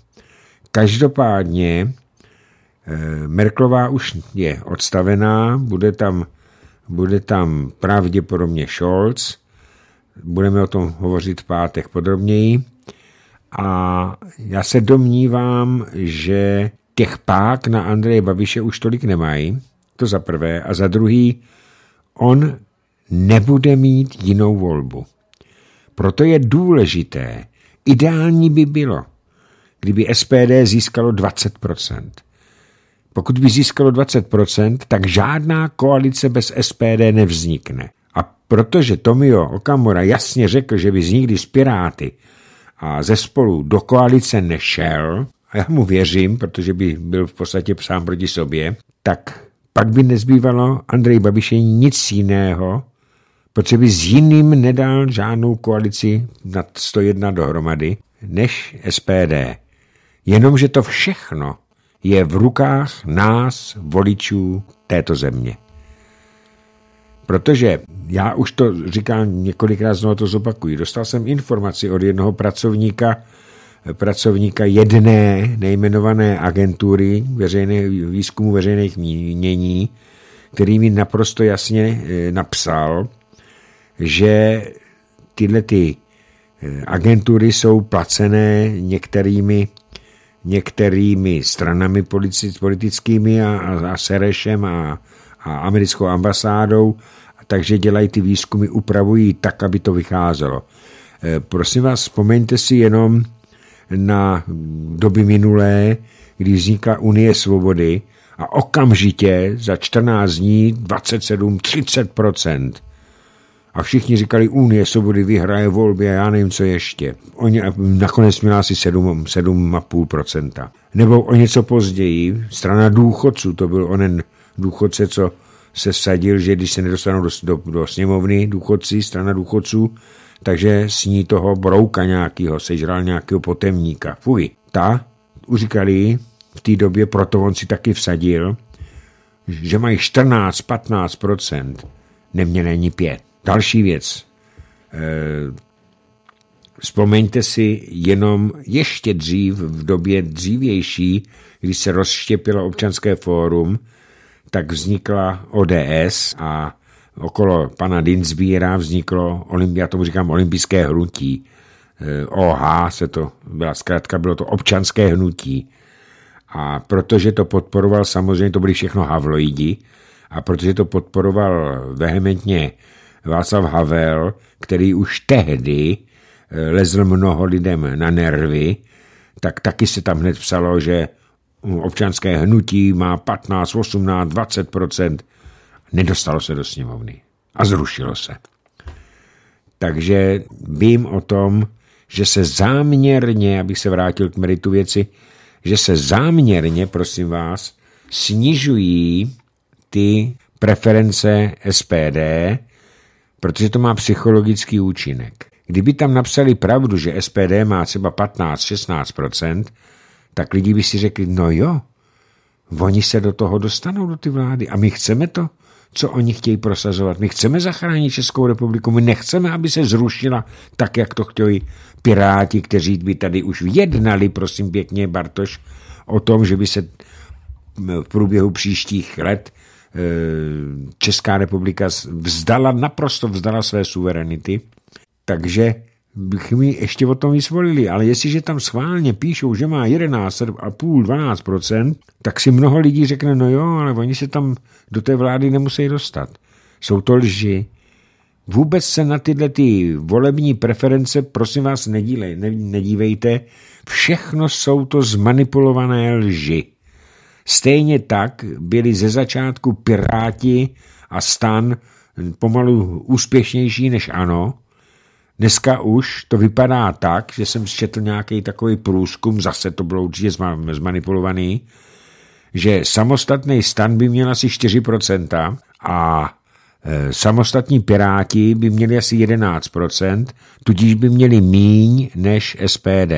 Každopádně Eh, Merklová už je odstavená, bude tam, bude tam pravděpodobně Scholz, budeme o tom hovořit v pátek podrobněji. A já se domnívám, že těch pák na Andreje Babiše už tolik nemají, to za prvé. A za druhý, on nebude mít jinou volbu. Proto je důležité, ideální by bylo, kdyby SPD získalo 20 pokud by získalo 20%, tak žádná koalice bez SPD nevznikne. A protože Tomio Okamura jasně řekl, že by vznikli z Piráty a ze spolu do koalice nešel, a já mu věřím, protože by byl v podstatě sám proti sobě, tak pak by nezbývalo Andrej Babiše nic jiného, protože by s jiným nedal žádnou koalici nad 101 dohromady, než SPD. Jenomže to všechno je v rukách nás, voličů této země. Protože já už to říkám několikrát, znovu to zopakuju. Dostal jsem informaci od jednoho pracovníka, pracovníka jedné nejmenované agentury veřejné, výzkumu veřejných mínění, který mi naprosto jasně eh, napsal, že tyhle ty eh, agentury jsou placené některými některými stranami politickými a, a, a Serešem a, a americkou ambasádou, takže dělají ty výzkumy, upravují tak, aby to vycházelo. Eh, prosím vás, vzpomeňte si jenom na doby minulé, kdy vznikla Unie svobody a okamžitě za 14 dní 27-30 a všichni říkali, Unie svobody vyhraje volby a já nevím, co ještě. Oni nakonec měla asi 7,5%. Nebo o něco později, strana důchodců, to byl onen důchodce, co se sadil, že když se nedostanou do, do, do sněmovny důchodci, strana důchodců, takže sní toho brouka nějakého, sežral nějakého potemníka. Fuj, ta, říkali, v té době, proto on si taky vsadil, že mají 14-15%, neměl ani 5. Další věc. Eh, vzpomeňte si jenom ještě dřív, v době dřívější, kdy se rozštěpilo občanské fórum, tak vznikla ODS a okolo pana Dinsbíra vzniklo, já tomu říkám, olympijské hnutí. OH se to byla zkrátka, bylo to občanské hnutí. A protože to podporoval, samozřejmě to byli všechno havloidi, a protože to podporoval vehementně Václav Havel, který už tehdy eh, lezl mnoho lidem na nervy, tak taky se tam hned psalo, že občanské hnutí má 15, 18, 20 Nedostalo se do sněmovny a zrušilo se. Takže vím o tom, že se záměrně, abych se vrátil k meritu věci, že se záměrně, prosím vás, snižují ty preference SPD protože to má psychologický účinek. Kdyby tam napsali pravdu, že SPD má třeba 15-16%, tak lidi by si řekli, no jo, oni se do toho dostanou, do ty vlády a my chceme to, co oni chtějí prosazovat. My chceme zachránit Českou republiku, my nechceme, aby se zrušila tak, jak to chtějí piráti, kteří by tady už jednali, prosím pěkně, Bartoš, o tom, že by se v průběhu příštích let Eh, Česká republika vzdala, naprosto vzdala své suverenity, takže bych mi ještě o tom vysvolili, ale jestliže tam schválně píšou, že má 11,5-12%, tak si mnoho lidí řekne, no jo, ale oni se tam do té vlády nemusí dostat. Jsou to lži. Vůbec se na tyhle ty volební preference, prosím vás, nedílej, nedívejte. Všechno jsou to zmanipulované lži. Stejně tak byli ze začátku Piráti a Stan pomalu úspěšnější než ANO. Dneska už to vypadá tak, že jsem zčetl nějaký takový průzkum, zase to bylo určitě zmanipulovaný, že samostatný stan by měl asi 4% a e, samostatní piráti by měli asi 11%, tudíž by měli míň než SPD.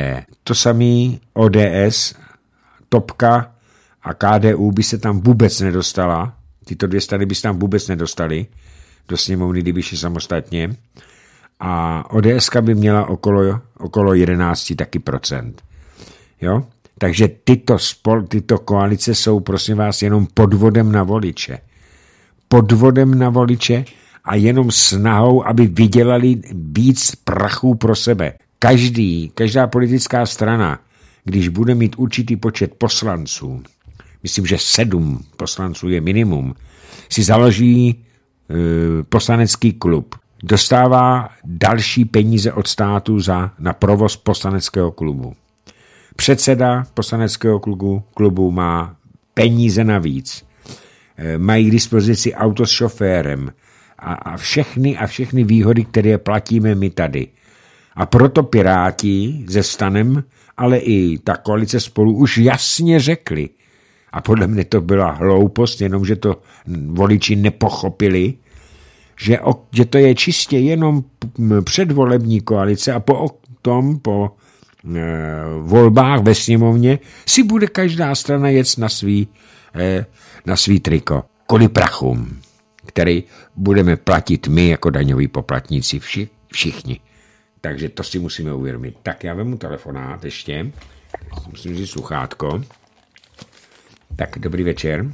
To samý ODS, Topka a KDU by se tam vůbec nedostala, tyto dvě strany by se tam vůbec nedostaly do sněmovny, kdyby šli samostatně. A ODS by měla okolo, okolo 11 taky procent. Jo? Takže tyto, spol, tyto koalice jsou, prosím vás, jenom podvodem na voliče. Podvodem na voliče a jenom snahou, aby vydělali víc prachů pro sebe. Každý, každá politická strana, když bude mít určitý počet poslanců, myslím, že sedm poslanců je minimum, si založí e, poslanecký klub. Dostává další peníze od státu za, na provoz poslaneckého klubu. Předseda poslaneckého klubu, klubu má peníze navíc. E, mají k dispozici auto s šoférem a, a všechny a všechny výhody, které platíme my tady. A proto Piráti ze stanem, ale i ta koalice spolu už jasně řekli, a podle mě to byla hloupost, jenomže to voliči nepochopili, že, o, že to je čistě jenom předvolební koalice a po tom, po e, volbách ve sněmovně, si bude každá strana jet na svý, e, na svý triko. Kvůli prachům, který budeme platit my jako daňoví poplatníci vši, všichni. Takže to si musíme uvědomit. Tak já vemu telefonát ještě. Musím říct sluchátko. Tak dobrý večer.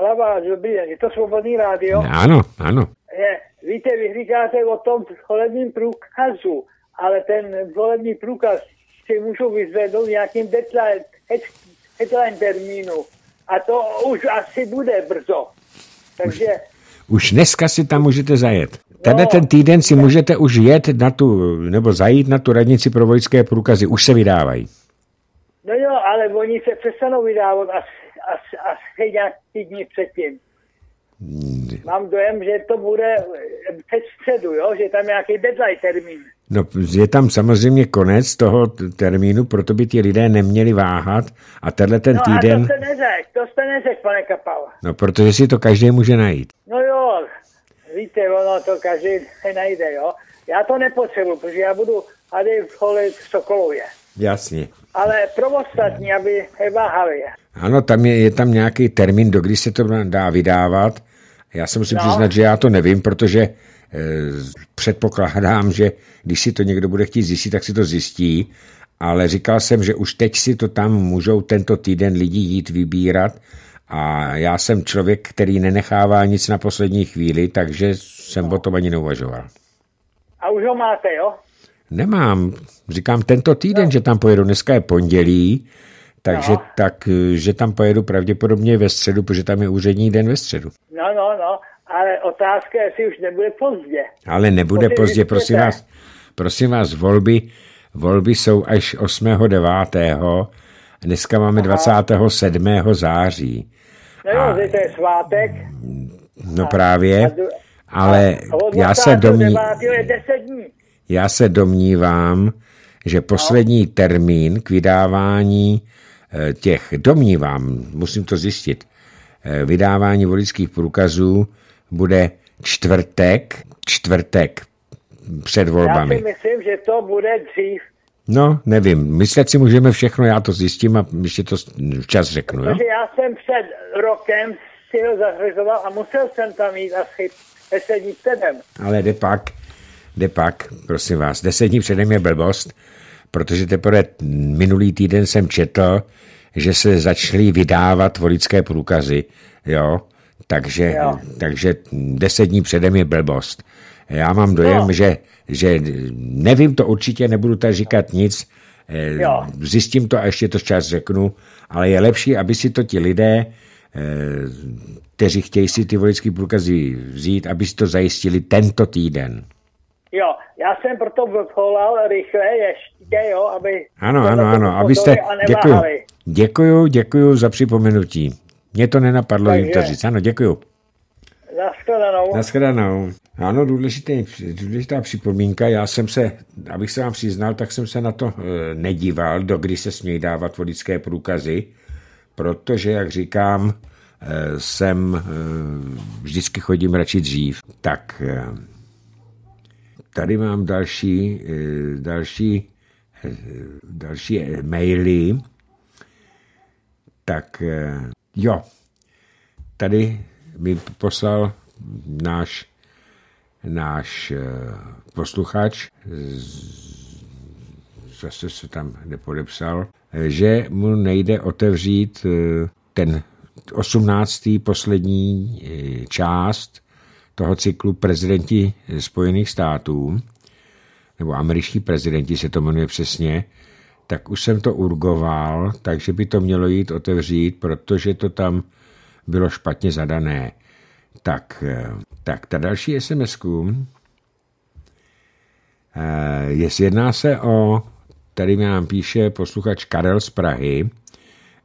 Hlava, dobrý den, je to svobodný rádio? No, ano, ano. Je, víte, vy říkáte o tom volebním průkazu, ale ten volební průkaz si můžu vyzvednout v nějakým deadline, deadline termínu. A to už asi bude brzo. Takže... Už, už dneska si tam můžete zajet. Tady no. ten týden si můžete už jet na tu, nebo zajít na tu radnici pro vojenské průkazy. Už se vydávají. No jo, ale oni se přestanou vydávat asi, asi, asi nějaký dní předtím. Hmm. Mám dojem, že to bude před středu, jo? že tam je nějaký deadline termín. No, je tam samozřejmě konec toho termínu, proto by ti lidé neměli váhat a tenhle ten no, týden... No to jste neřek, to jste neřek, pane Kapal. No, protože si to každý může najít. No jo, víte, ono to každý najde, jo. Já to nepotřebuji, protože já budu tady v holi v Sokolově. Jasně ale pro ostatní, aby neváhali. Ano, tam je, je tam nějaký termín, do kdy se to dá vydávat. Já se musím no. přiznat, že já to nevím, protože e, předpokládám, že když si to někdo bude chtít zjistit, tak si to zjistí, ale říkal jsem, že už teď si to tam můžou tento týden lidi jít vybírat a já jsem člověk, který nenechává nic na poslední chvíli, takže jsem no. o tom ani neuvažoval. A už ho máte, jo? Nemám. Říkám tento týden, no. že tam pojedu. Dneska je pondělí, takže no. tak, eh, že tam pojedu pravděpodobně ve středu, protože tam je úřední den ve středu. No, no, no, ale otázka je, jestli už nebude pozdě. Ale nebude Potem pozdě, prosím vás. Prosím vás, volby, volby jsou až 8. 9. Dneska máme Aha. 27. září. No jo, to je svátek. No právě, a, ale a já se domnívám... Já se domnívám, že poslední termín k vydávání eh, těch, domnívám, musím to zjistit, eh, vydávání voličských průkazů bude čtvrtek, čtvrtek před volbami. Já si myslím, že to bude dřív. No, nevím. Myslet si můžeme všechno, já to zjistím a ještě to včas řeknu. Protože jo? já jsem před rokem si ho zařizoval a musel jsem tam jít asi 10 dní předem. Ale jde pak kde pak, prosím vás, deset dní předem je blbost, protože teprve minulý týden jsem četl, že se začaly vydávat voličské průkazy, jo, takže, jo. takže deset dní předem je blbost. Já mám dojem, no. že, že nevím to určitě, nebudu tady říkat nic, eh, jo. zjistím to a ještě to čas řeknu, ale je lepší, aby si to ti lidé, eh, kteří chtějí si ty voličské průkazy vzít, aby si to zajistili tento týden. Jo, já jsem proto vvolal rychle ještě, jo, aby... Ano, ano, ano, abyste... Děkuju, děkuju, děkuju za připomenutí. Mně to nenapadlo Takže. jim to říct. Ano, děkuju. Naschledanou. Ano, důležitý, důležitá připomínka. Já jsem se, abych se vám přiznal, tak jsem se na to e, nedíval, do kdy se smějí dávat vodické průkazy, protože, jak říkám, e, jsem, e, vždycky chodím radši dřív, tak Tady mám další, eh, další, eh, další maily. Tak eh, jo, tady mi poslal náš, náš posluchač, zase se tam nepodepsal, že mu nejde otevřít ten 18. poslední část toho cyklu prezidenti Spojených států, nebo američtí prezidenti se to jmenuje přesně, tak už jsem to urgoval, takže by to mělo jít otevřít, protože to tam bylo špatně zadané. Tak, eh, tak ta další sms eh, je, jedná se o, tady mi nám píše posluchač Karel z Prahy,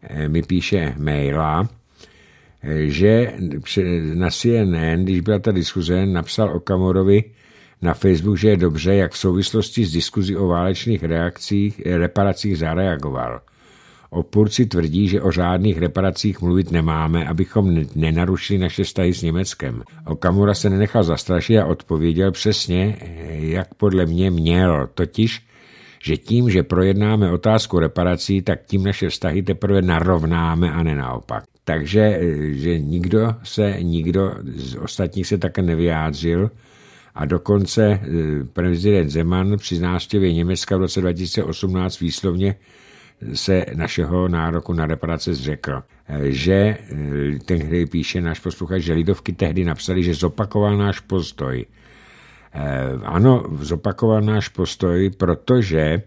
eh, mi píše maila, že na CNN, když byla ta diskuze, napsal Okamorovi na Facebook, že je dobře, jak v souvislosti s diskuzí o válečných reakcích, reparacích zareagoval. Oporci tvrdí, že o žádných reparacích mluvit nemáme, abychom nenarušili naše vztahy s Německem. Okamura se nenechal zastrašit a odpověděl přesně, eh, jak podle mě měl, totiž, že tím, že projednáme otázku reparací, tak tím naše vztahy teprve narovnáme a ne naopak. Takže eh, že nikdo se, nikdo z ostatních se také nevyjádřil a dokonce eh, prezident Zeman při návštěvě Německa v roce 2018 výslovně se našeho nároku na reparace zřekl, eh, že tehdy píše náš posluchač, že lidovky tehdy napsali, že zopakoval náš postoj – Eh, ano, zopakoval náš postoj, protože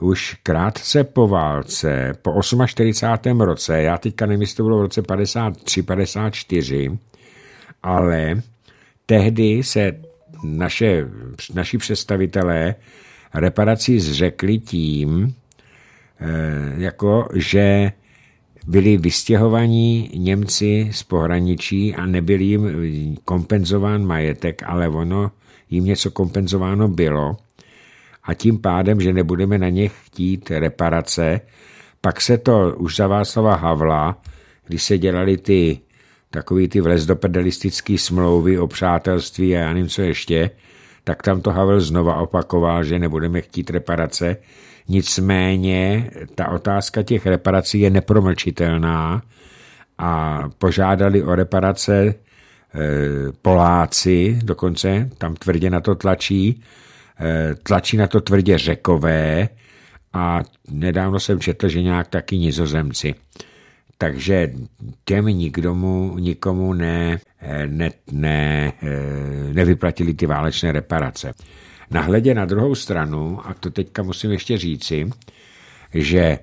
už krátce po válce, po 48. roce, já teďka nevím, jestli to bylo v roce 53, 54, ale tehdy se naše, naši představitelé reparací zřekli tím, eh, jako že byli vystěhovaní Němci z pohraničí a nebyl jim kompenzován majetek, ale ono jim něco kompenzováno bylo a tím pádem, že nebudeme na ně chtít reparace, pak se to už za Václava Havla, když se dělali ty takový ty vlezdopedalistický smlouvy o přátelství a já nevím co ještě, tak tam to Havel znova opakoval, že nebudeme chtít reparace. Nicméně ta otázka těch reparací je nepromlčitelná a požádali o reparace Eh, Poláci dokonce, tam tvrdě na to tlačí, eh, tlačí na to tvrdě řekové a nedávno jsem četl, že nějak taky nizozemci. Takže těm nikdomu, nikomu ne, eh, ne, ne, nevyplatili ty válečné reparace. Nahledě na druhou stranu, a to teďka musím ještě říci, že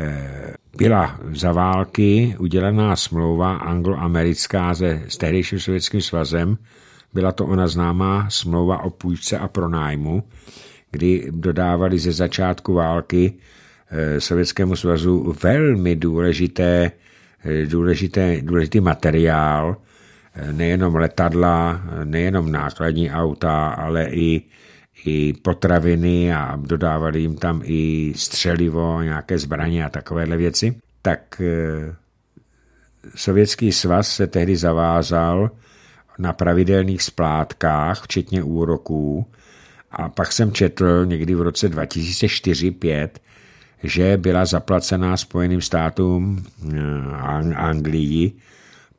Eh, byla za války udělaná smlouva angloamerická se s tehdejším sovětským svazem. Byla to ona známá smlouva o půjčce a pronájmu, kdy dodávali ze začátku války eh, Sovětskému svazu velmi důležité, eh, důležité, důležitý materiál, nejenom letadla, nejenom nákladní auta, ale i i potraviny a dodávali jim tam i střelivo, nějaké zbraně a takovéhle věci, tak e, Sovětský svaz se tehdy zavázal na pravidelných splátkách, včetně úroků, a pak jsem četl někdy v roce 2004 5 že byla zaplacená Spojeným státům e, Anglii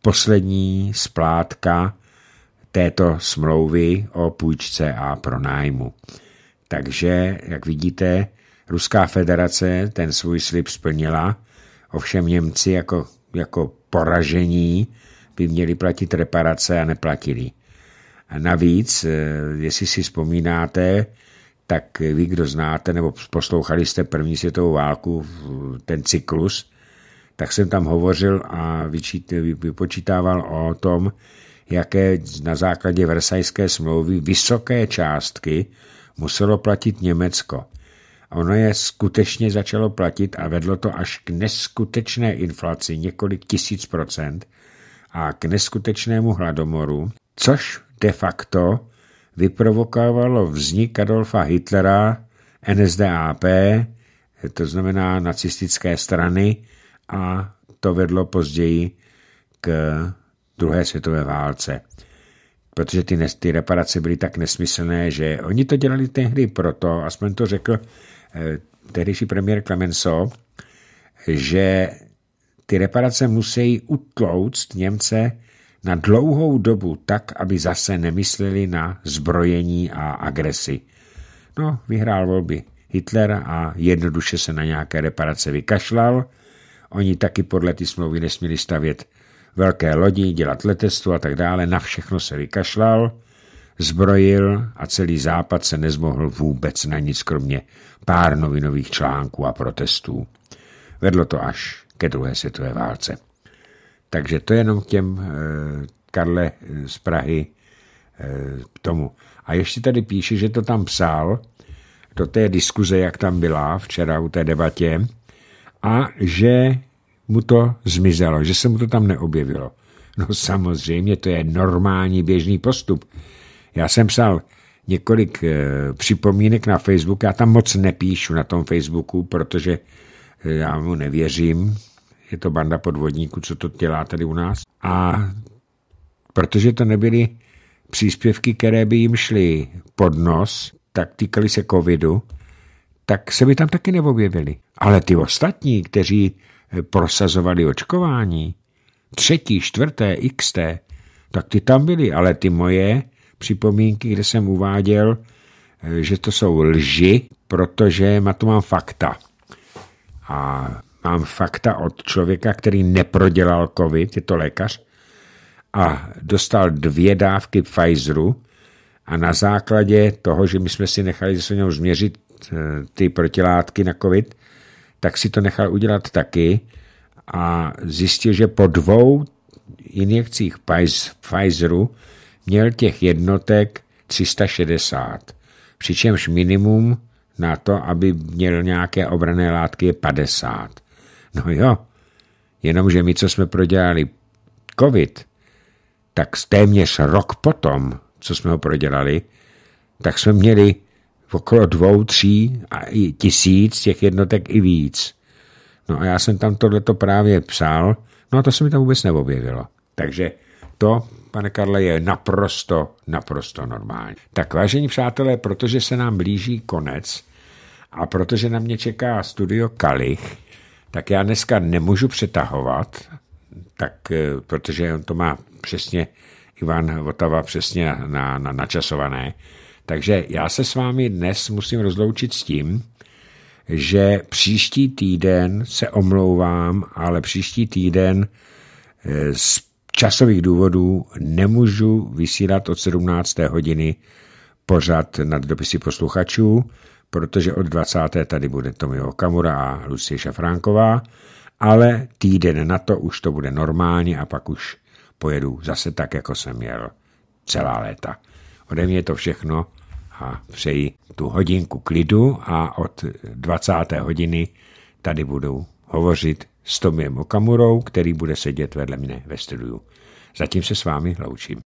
poslední splátka této smlouvy o půjčce a pronájmu. Takže, jak vidíte, Ruská federace ten svůj slib splnila, ovšem Němci jako, jako poražení by měli platit reparace a neplatili. A navíc, eh, jestli si vzpomínáte, tak vy, kdo znáte nebo poslouchali jste první světovou válku, ten cyklus, tak jsem tam hovořil a vyčít, vypočítával o tom, jaké na základě Versajské smlouvy vysoké částky muselo platit Německo. Ono je skutečně začalo platit a vedlo to až k neskutečné inflaci několik tisíc procent a k neskutečnému hladomoru, což de facto vyprovokovalo vznik Adolfa Hitlera, NSDAP, to znamená nacistické strany, a to vedlo později k druhé světové válce. Protože ty, ty reparace byly tak nesmyslné, že oni to dělali tehdy proto, aspoň to řekl eh, tehdejší premiér Clemenceau, že ty reparace musí utlouct Němce na dlouhou dobu tak, aby zase nemysleli na zbrojení a agresi. No, vyhrál volby Hitler a jednoduše se na nějaké reparace vykašlal. Oni taky podle ty smlouvy nesměli stavět velké lodi, dělat letectvo a tak dále, na všechno se vykašlal, zbrojil a celý západ se nezmohl vůbec na nic, kromě pár novinových článků a protestů. Vedlo to až ke druhé světové válce. Takže to jenom k těm eh, Karle eh, z Prahy eh, tomu. A ještě tady píše, že to tam psal do té diskuze, jak tam byla včera u té debatě, a že mu to zmizelo, že se mu to tam neobjevilo. No samozřejmě, to je normální běžný postup. Já jsem psal několik e, připomínek na Facebook, já tam moc nepíšu na tom Facebooku, protože eh, já mu nevěřím, je to banda podvodníků, co to dělá tady u nás. A protože to nebyly příspěvky, které by jim šly pod nos, tak týkaly se covidu, tak se by tam taky neobjevili. Ale ty ostatní, kteří prosazovali očkování, třetí, čtvrté, xt, tak ty tam byly, ale ty moje připomínky, kde jsem uváděl, eh, že to jsou lži, protože má to mám fakta. A mám fakta od člověka, který neprodělal covid, je to lékař, a dostal dvě dávky Pfizeru a na základě toho, že my jsme si nechali se mnou změřit eh, ty protilátky na covid, tak si to nechal udělat taky a zjistil, že po dvou injekcích Pfizeru měl těch jednotek 360, přičemž minimum na to, aby měl nějaké obrané látky, je 50. No jo, jenomže my, co jsme prodělali COVID, tak téměř rok potom, co jsme ho prodělali, tak jsme měli v okolo dvou, tří a i tisíc těch jednotek i víc. No a já jsem tam tohleto právě psal, no a to se mi tam vůbec neobjevilo. Takže to, pane Karle, je naprosto, naprosto normální. Tak vážení přátelé, protože se nám blíží konec a protože na mě čeká studio Kalich, tak já dneska nemůžu přetahovat, tak, eh, protože on to má přesně Ivan Votava přesně na, na, načasované, takže já se s vámi dnes musím rozloučit s tím, že příští týden se omlouvám, ale příští týden eh, z časových důvodů nemůžu vysílat od 17. hodiny pořad nad dopisy posluchačů, protože od 20. tady bude Tomio Kamura a Lucie Šafránková, ale týden na to už to bude normálně a pak už pojedu zase tak, jako jsem měl celá léta. Ode mě je to všechno a přeji tu hodinku klidu a od 20. hodiny tady budu hovořit s Tomiem Okamurou, který bude sedět vedle mě ve studiu. Zatím se s vámi loučím.